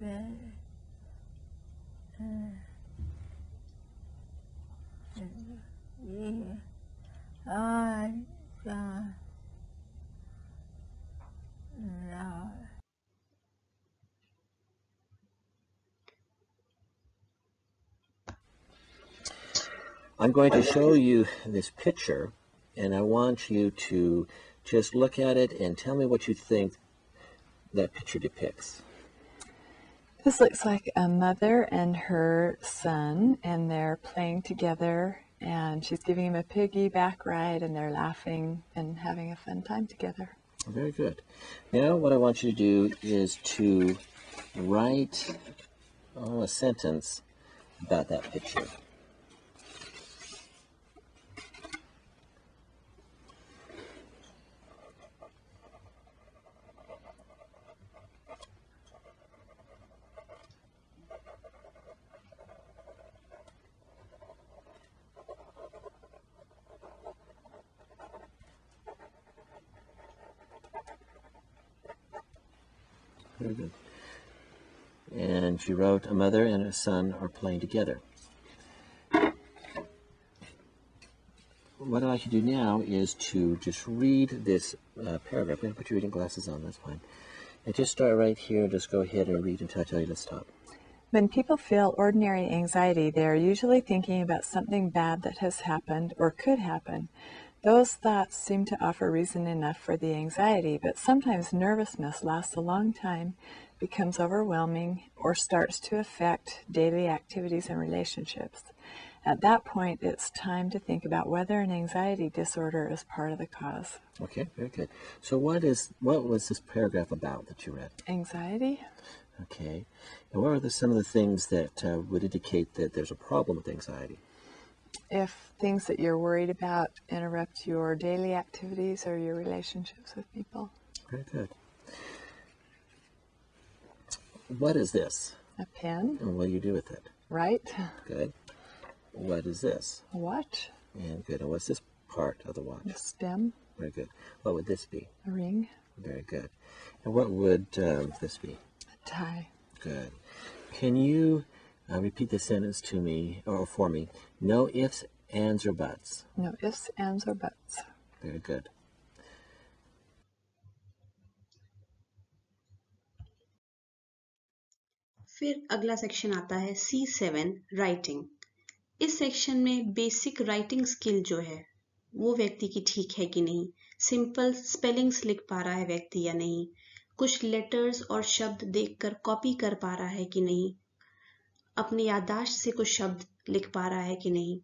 I uh, no.
I'm going to show you this picture, and I want you to just look at it and tell me what you think that picture depicts.
This looks like a mother
and her son, and they're playing together, and she's giving him a piggyback ride, and they're laughing and having a fun time together. Very good. Now, what I want you to do is to write oh, a sentence about that picture. Very good. And she wrote, a mother and a son are playing together. What I'd like to do now is to just read this uh, paragraph. I'm going to put your reading glasses on, that's fine. And just start right here and just go ahead and read until I tell you to stop. When people feel ordinary anxiety, they are usually thinking about something bad that has happened or could happen. Those thoughts seem to offer reason enough for the anxiety, but sometimes nervousness lasts a long time, becomes overwhelming, or starts to affect daily activities and relationships. At that point, it's time to think about whether an anxiety disorder is part of the cause. Okay, very good. So, what is what was this paragraph about that you read? Anxiety. Okay, and what are the, some of the things that uh, would indicate that there's a problem with anxiety? if things that you're worried about interrupt your daily activities or your relationships with people. Very good. What is this? A pen. And what do you do with it? Right. Good. What is this? A watch. And good. And what's this part of the watch? The stem. Very good. What would this be? A ring. Very good. And what would um, this be? A tie. Good. Can you uh, repeat the sentence to me or for me? No ifs, ands, or buts. No ifs, ands, or buts. Very good.
फिर अगला सेक्शन आता है C7 सेवन राइटिंग इस सेक्शन में बेसिक राइटिंग स्किल जो है वो व्यक्ति की ठीक है कि नहीं सिंपल स्पेलिंग्स लिख पा रहा है व्यक्ति या नहीं कुछ लेटर्स और शब्द देखकर कॉपी कर पा रहा है कि नहीं अपने यादाश्त से कुछ शब्द लिख पा रहा है कि नहीं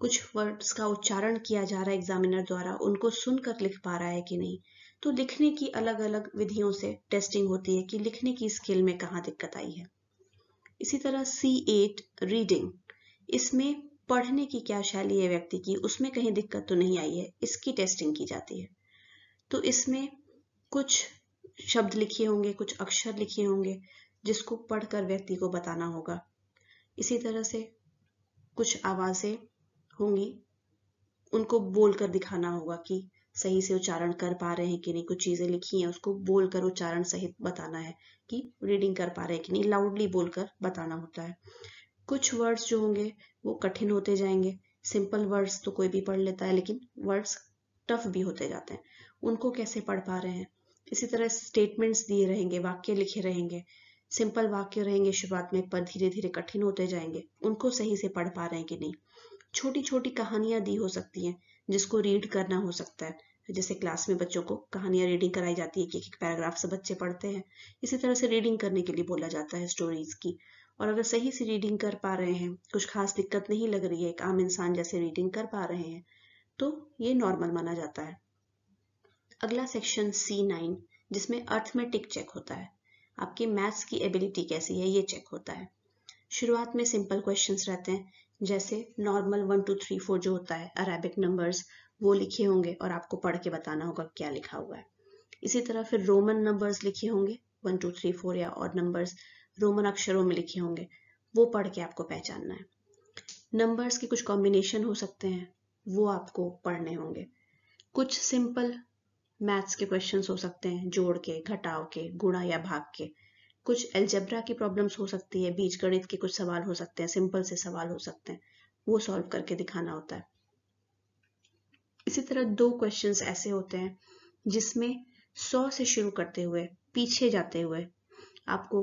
कुछ वर्ड्स का उच्चारण किया जा रहा है एग्जामिनर द्वारा उनको सुनकर लिख पा रहा है कि नहीं तो लिखने की अलग अलग विधियों से टेस्टिंग होती है कि लिखने की स्किल में कहाँ दिक्कत आई है इसी तरह सी एट रीडिंग इसमें पढ़ने की क्या शैली है व्यक्ति की उसमें कहीं दिक्कत तो नहीं आई है इसकी टेस्टिंग की जाती है तो इसमें कुछ शब्द लिखे होंगे कुछ अक्षर लिखे होंगे जिसको पढ़कर व्यक्ति को बताना होगा इसी तरह से कुछ आवाज़ें होंगी उनको बोलकर दिखाना होगा कि सही से उच्चारण कर पा रहे हैं कि नहीं कुछ चीज़ें लिखी हैं उसको बोलकर उच्चारण सहित बताना है कि रीडिंग कर पा रहे हैं कि नहीं लाउडली बोलकर बताना होता है कुछ वर्ड्स जो होंगे वो कठिन होते जाएंगे सिंपल वर्ड्स तो कोई भी पढ़ लेता है लेकिन वर्ड्स टफ भी होते जाते हैं उनको कैसे पढ़ पा रहे हैं इसी तरह स्टेटमेंट्स दिए रहेंगे वाक्य लिखे रहेंगे सिंपल वाक्य रहेंगे शुरुआत में पर धीरे धीरे कठिन होते जाएंगे उनको सही से पढ़ पा रहे हैं कि नहीं छोटी छोटी कहानियां दी हो सकती हैं जिसको रीड करना हो सकता है जैसे क्लास में बच्चों को कहानियां रीडिंग कराई जाती है कि एक पैराग्राफ से बच्चे पढ़ते हैं इसी तरह से रीडिंग करने के लिए बोला जाता है स्टोरीज की और अगर सही से रीडिंग कर पा रहे हैं कुछ खास दिक्कत नहीं लग रही है एक आम इंसान जैसे रीडिंग कर पा रहे हैं तो ये नॉर्मल माना जाता है अगला सेक्शन सी नाइन जिसमें अर्थमेटिक चेक होता है आपकी मैथ्स की एबिलिटी कैसी है ये चेक होता है शुरुआत में सिंपल क्वेश्चन रहते हैं जैसे normal one two three four जो होता है अरेबिक नंबर्स वो लिखे होंगे और आपको पढ़ के बताना होगा क्या लिखा हुआ है इसी तरह फिर रोमन नंबर्स लिखे होंगे वन टू थ्री फोर या और नंबर्स रोमन अक्षरों में लिखे होंगे वो पढ़ के आपको पहचानना है नंबर्स के कुछ कॉम्बिनेशन हो सकते हैं वो आपको पढ़ने होंगे कुछ सिंपल मैथ्स के क्वेश्चंस हो सकते हैं जोड़ के घटाव के गुणा या भाग के कुछ एल्जेब्रा की प्रॉब्लम्स हो सकती है बीज गणित के कुछ सवाल हो सकते हैं सिंपल से सवाल हो सकते हैं वो सॉल्व करके दिखाना होता है इसी तरह दो क्वेश्चन ऐसे होते हैं जिसमें सौ से शुरू करते हुए पीछे जाते हुए आपको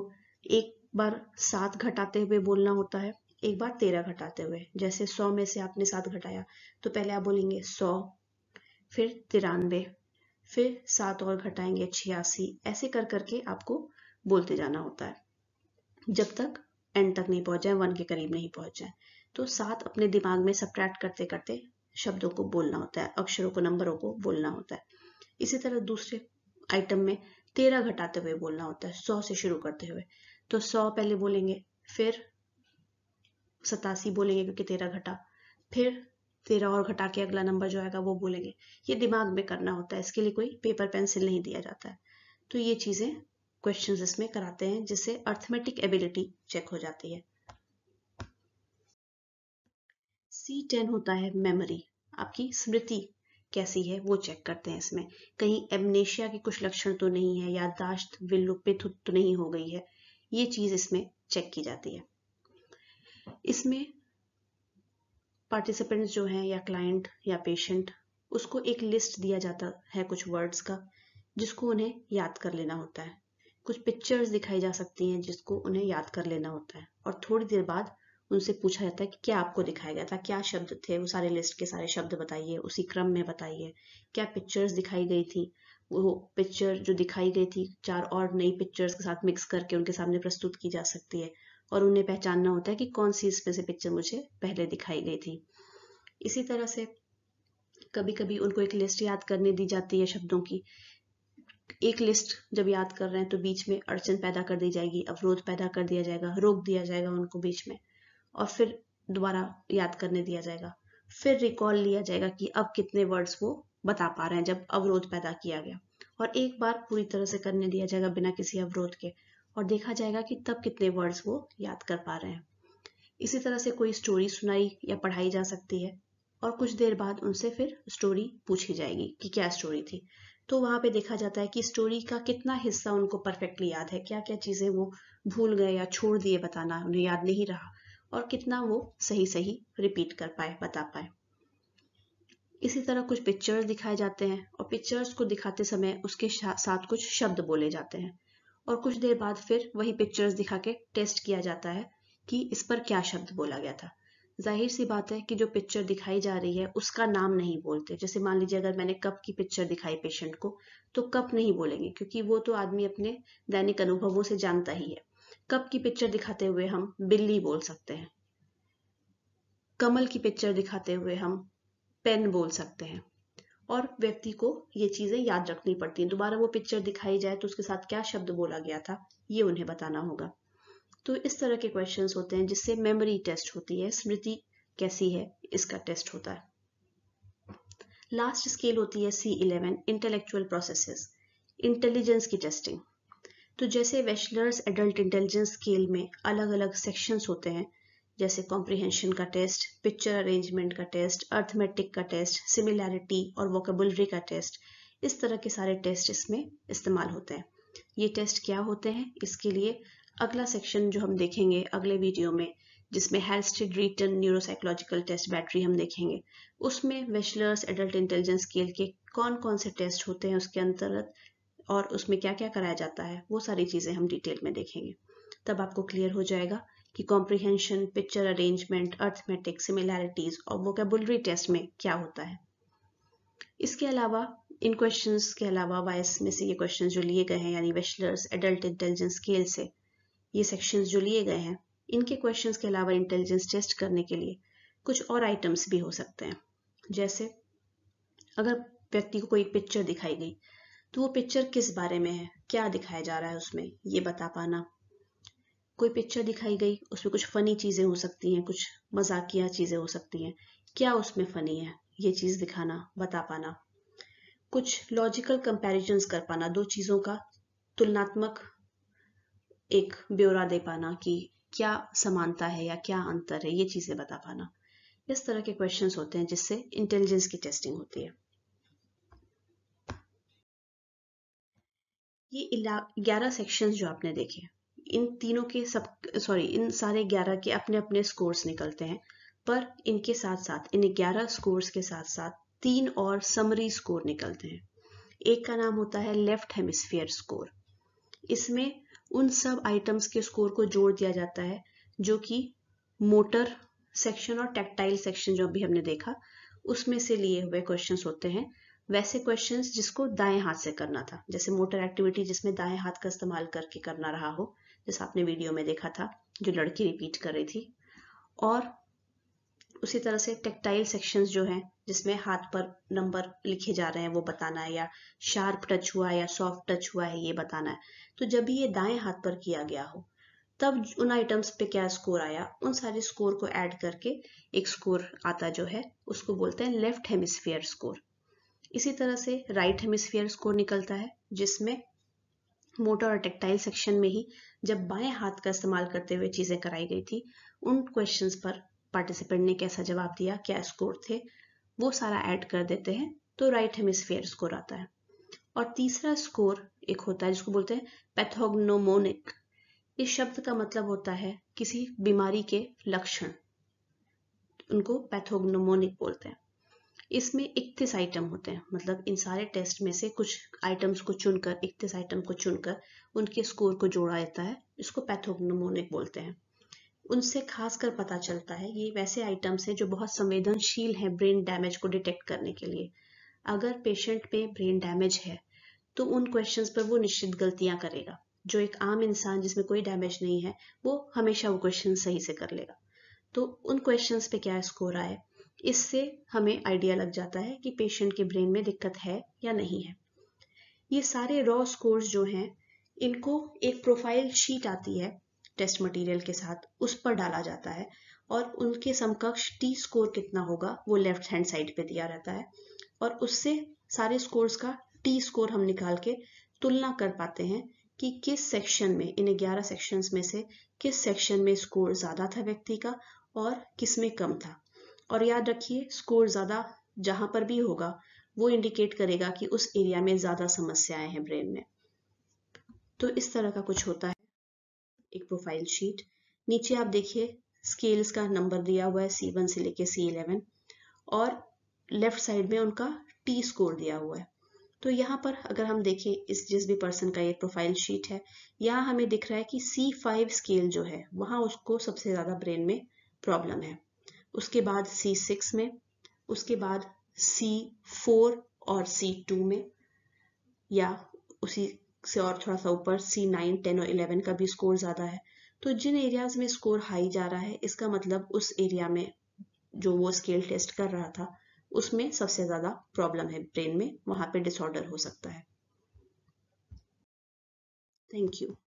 एक बार सात घटाते हुए बोलना होता है एक बार तेरह घटाते हुए जैसे सौ में से आपने सात घटाया तो पहले आप बोलेंगे सौ फिर तिरानवे फिर सात और घटाएंगे छियासी ऐसे कर करके आपको बोलते जाना होता है जब तक एंड तक नहीं पहुंच जाए वन के करीब नहीं पहुंच जाए तो सात अपने दिमाग में सप्रैक्ट करते करते शब्दों को बोलना होता है अक्षरों को नंबरों को बोलना होता है इसी तरह दूसरे आइटम में तेरह घटाते हुए बोलना होता है सौ से शुरू करते हुए तो सौ पहले बोलेंगे फिर सतासी बोलेंगे क्योंकि तेरह घटा फिर तेरह और घटा के अगला नंबर जो आएगा वो बोलेंगे ये दिमाग में करना होता है इसके लिए कोई पेपर पेंसिल नहीं दिया जाता है तो ये चीज़ें क्वेश्चन इसमें कराते हैं जिससे अर्थमेटिक एबिलिटी चेक हो जाती है सी टेन होता है मेमोरी आपकी स्मृति कैसी है वो चेक करते हैं इसमें कहीं एमनेशिया के कुछ लक्षण तो नहीं है याददाश्त विलुपित तो नहीं हो गई है ये चीज़ इसमें चेक की जाती है इसमें पार्टिसिपेंट्स जो हैं या क्लाइंट या पेशेंट उसको एक लिस्ट दिया जाता है कुछ वर्ड्स का जिसको उन्हें याद कर लेना होता है कुछ पिक्चर्स दिखाई जा सकती हैं जिसको उन्हें याद कर लेना होता है और थोड़ी देर बाद उनसे पूछा जाता है कि क्या आपको दिखाया गया था क्या शब्द थे वो सारे लिस्ट के सारे शब्द बताइए उसी क्रम में बताइए क्या पिक्चर्स दिखाई गई थी वो पिक्चर जो दिखाई गई थी चार और नई पिक्चर्स के साथ मिक्स करके उनके सामने प्रस्तुत की जा सकती है और उन्हें पहचानना होता है कि कौन सी इसमें से पिक्चर मुझे पहले दिखाई गई थी इसी तरह से कभी कभी उनको एक लिस्ट याद करने दी जाती है शब्दों की एक लिस्ट जब याद कर रहे हैं तो बीच में अड़चन पैदा कर दी जाएगी अवरोध पैदा कर दिया जाएगा रोक दिया जाएगा उनको बीच में और फिर दोबारा याद करने दिया जाएगा फिर रिकॉल लिया जाएगा कि अब कितने वर्ड्स वो बता पा रहे हैं जब अवरोध पैदा किया गया और एक बार पूरी तरह से करने दिया जाएगा बिना किसी अवरोध के और देखा जाएगा कि तब कितने वर्ड्स वो याद कर पा रहे हैं इसी तरह से कोई स्टोरी सुनाई या पढ़ाई जा सकती है और कुछ देर बाद उनसे फिर स्टोरी पूछी जाएगी कि क्या स्टोरी थी तो वहां पे देखा जाता है कि स्टोरी का कितना हिस्सा उनको परफेक्टली याद है क्या क्या चीज़ें वो भूल गए या छोड़ दिए बताना उन्हें याद नहीं रहा और कितना वो सही सही रिपीट कर पाए बता पाए इसी तरह कुछ पिक्चर्स दिखाए जाते हैं और पिक्चर्स को दिखाते समय उसके साथ कुछ शब्द बोले जाते हैं और कुछ देर बाद फिर वही पिक्चर्स दिखा के टेस्ट किया जाता है कि इस पर क्या शब्द बोला गया था जाहिर सी बात है कि जो पिक्चर दिखाई जा रही है उसका नाम नहीं बोलते जैसे मान लीजिए अगर मैंने कप की पिक्चर दिखाई पेशेंट को तो कप नहीं बोलेंगे क्योंकि वो तो आदमी अपने दैनिक अनुभवों से जानता ही है कप की पिक्चर दिखाते हुए हम बिल्ली बोल सकते हैं कमल की पिक्चर दिखाते हुए हम पेन बोल सकते हैं और व्यक्ति को ये चीज़ें याद रखनी पड़ती हैं दोबारा वो पिक्चर दिखाई जाए तो उसके साथ क्या शब्द बोला गया था ये उन्हें बताना होगा तो इस तरह के क्वेश्चंस होते हैं जिससे मेमोरी टेस्ट होती है स्मृति कैसी है इसका टेस्ट होता है लास्ट स्केल होती है C eleven intellectual processes intelligence की टेस्टिंग तो जैसे वेशलर्स एडल्ट इंटेलिजेंस स्केल में अलग अलग सेक्शंस होते हैं जैसे कॉम्प्रिहेंशन का टेस्ट पिक्चर अरेंजमेंट का टेस्ट अर्थमेटिक का टेस्ट सिमिलैरिटी और वोकेबुलरी का टेस्ट इस तरह के सारे टेस्ट इसमें इस्तेमाल होते हैं ये टेस्ट क्या होते हैं इसके लिए अगला सेक्शन जो हम देखेंगे अगले वीडियो में जिसमें Halstead Reitan neuropsychological test battery हम देखेंगे उसमें वेस्लर्स एडल्ट इंटेलिजेंस स्केल के कौन कौन से टेस्ट होते हैं उसके अंतर्गत और उसमें क्या क्या कराया जाता है वो सारी चीज़ें हम डिटेल में देखेंगे तब आपको क्लियर हो जाएगा कि comprehension picture arrangement arithmetic similarities और वोकेबुलरी टेस्ट में क्या होता है इसके अलावा इन क्वेश्चंस के अलावा वाइस में से ये क्वेश्चंस जो लिए गए हैं यानी वेस्लर्स एडल्ट इंटेलिजेंस स्केल से ये सेक्शंस जो लिए गए हैं इनके क्वेश्चंस के अलावा इंटेलिजेंस टेस्ट करने के लिए कुछ और आइटम्स भी हो सकते हैं जैसे अगर व्यक्ति को कोई पिक्चर दिखाई गई तो वो पिक्चर किस बारे में है क्या दिखाया जा रहा है उसमें ये बता पाना कोई पिक्चर दिखाई गई उसमें कुछ फ़नी चीज़ें हो सकती हैं कुछ मजाकिया चीज़ें हो सकती हैं क्या उसमें फ़नी है ये चीज़ दिखाना बता पाना कुछ लॉजिकल कंपेरिजन कर पाना दो चीज़ों का तुलनात्मक एक ब्यौरा दे पाना कि क्या समानता है या क्या अंतर है ये चीज़ें बता पाना इस तरह के क्वेश्चंस होते हैं जिससे इंटेलिजेंस की टेस्टिंग होती है ये ग्यारह सेक्शंस जो आपने देखे इन तीनों के सब सॉरी इन सारे ग्यारह के अपने अपने स्कोर्स निकलते हैं पर इनके साथ साथ इन ग्यारह स्कोर्स के साथ साथ तीन और समरी स्कोर निकलते हैं एक का नाम होता है लेफ्ट हेमिस्फीयर स्कोर इसमें उन सब आइटम्स के स्कोर को जोड़ दिया जाता है जो कि मोटर सेक्शन और टेक्टाइल सेक्शन जो अभी हमने देखा उसमें से लिए हुए क्वेश्चंस होते हैं वैसे क्वेश्चंस जिसको दाएं हाथ से करना था जैसे मोटर एक्टिविटी जिसमें दाएं हाथ का इस्तेमाल करके करना रहा हो जैसा आपने वीडियो में देखा था जो लड़की रिपीट कर रही थी और उसी तरह से टेक्टाइल सेक्शंस जो हैं जिसमें हाथ पर नंबर लिखे जा रहे हैं वो बताना है या शार्प टच हुआ है या सॉफ्ट टच हुआ है ये बताना है तो जब भी ये दाएं हाथ पर किया गया हो तब उन आइटम्स पे क्या स्कोर आया उन सारे स्कोर को ऐड करके एक स्कोर आता जो है उसको बोलते हैं लेफ्ट हेमिस्फीयर स्कोर इसी तरह से राइट हेमिस्फीयर स्कोर निकलता है जिसमें मोटर और टेक्टाइल सेक्शन में ही जब बाएं हाथ का इस्तेमाल करते हुए चीज़ें कराई गई थी उन क्वेश्चंस पर पार्टिसिपेंट ने कैसा जवाब दिया क्या स्कोर थे वो सारा ऐड कर देते हैं तो राइट हेमिसफेयर स्कोर आता है और तीसरा स्कोर एक होता है जिसको बोलते हैं पैथोग्नोमोनिक इस शब्द का मतलब होता है किसी बीमारी के लक्षण उनको पैथोग्नोमोनिक बोलते हैं इसमें इकतीस आइटम होते हैं मतलब इन सारे टेस्ट में से कुछ आइटम्स को चुनकर इकतीस आइटम को चुनकर उनके स्कोर को जोड़ा जाता है इसको पैथोग्नोमोनिक बोलते हैं उनसे खास कर पता चलता है ये वैसे आइटम्स हैं जो बहुत संवेदनशील हैं ब्रेन डैमेज को डिटेक्ट करने के लिए अगर पेशेंट में ब्रेन डैमेज है तो उन क्वेश्चन पर वो निश्चित गलतियां करेगा जो एक आम इंसान जिसमें कोई डैमेज नहीं है वो हमेशा वो क्वेश्चन सही से कर लेगा तो उन क्वेश्चंस पे क्या स्कोर आए इससे हमें आइडिया लग जाता है कि पेशेंट के ब्रेन में दिक्कत है या नहीं है ये सारे रॉ स्कोर्स जो हैं इनको एक प्रोफाइल शीट आती है टेस्ट मटेरियल के साथ उस पर डाला जाता है और उनके समकक्ष टी स्कोर कितना होगा वो लेफ्ट हैंड साइड पे दिया रहता है और उससे सारे स्कोर्स का टी स्कोर हम निकाल के तुलना कर पाते हैं कि किस सेक्शन में इन ग्यारह सेक्शंस में से किस सेक्शन में स्कोर ज़्यादा था व्यक्ति का और किस में कम था और याद रखिए स्कोर ज़्यादा जहां पर भी होगा वो इंडिकेट करेगा कि उस एरिया में ज़्यादा समस्याएं हैं ब्रेन में तो इस तरह का कुछ होता है एक प्रोफाइल शीट नीचे आप देखिए स्केल्स का नंबर दिया हुआ है सी वन से लेके सी इलेवन और लेफ्ट साइड में उनका टी स्कोर दिया हुआ है तो यहाँ पर अगर हम देखें इस जिस भी पर्सन का ये प्रोफाइल शीट है यहाँ हमें दिख रहा है कि सी फाइव स्केल जो है वहाँ उसको सबसे ज़्यादा ब्रेन में प्रॉब्लम है उसके बाद सी सिक्स में उसके बाद सी फोर और सी टू में या उसी से और थोड़ा सा ऊपर सी नाइन टेन और इलेवन का भी स्कोर ज़्यादा है तो जिन एरियाज़ में स्कोर हाई जा रहा है इसका मतलब उस एरिया में जो वो स्केल टेस्ट कर रहा था उसमें सबसे ज़्यादा प्रॉब्लम है ब्रेन में वहाँ पे डिसऑर्डर हो सकता है थैंक यू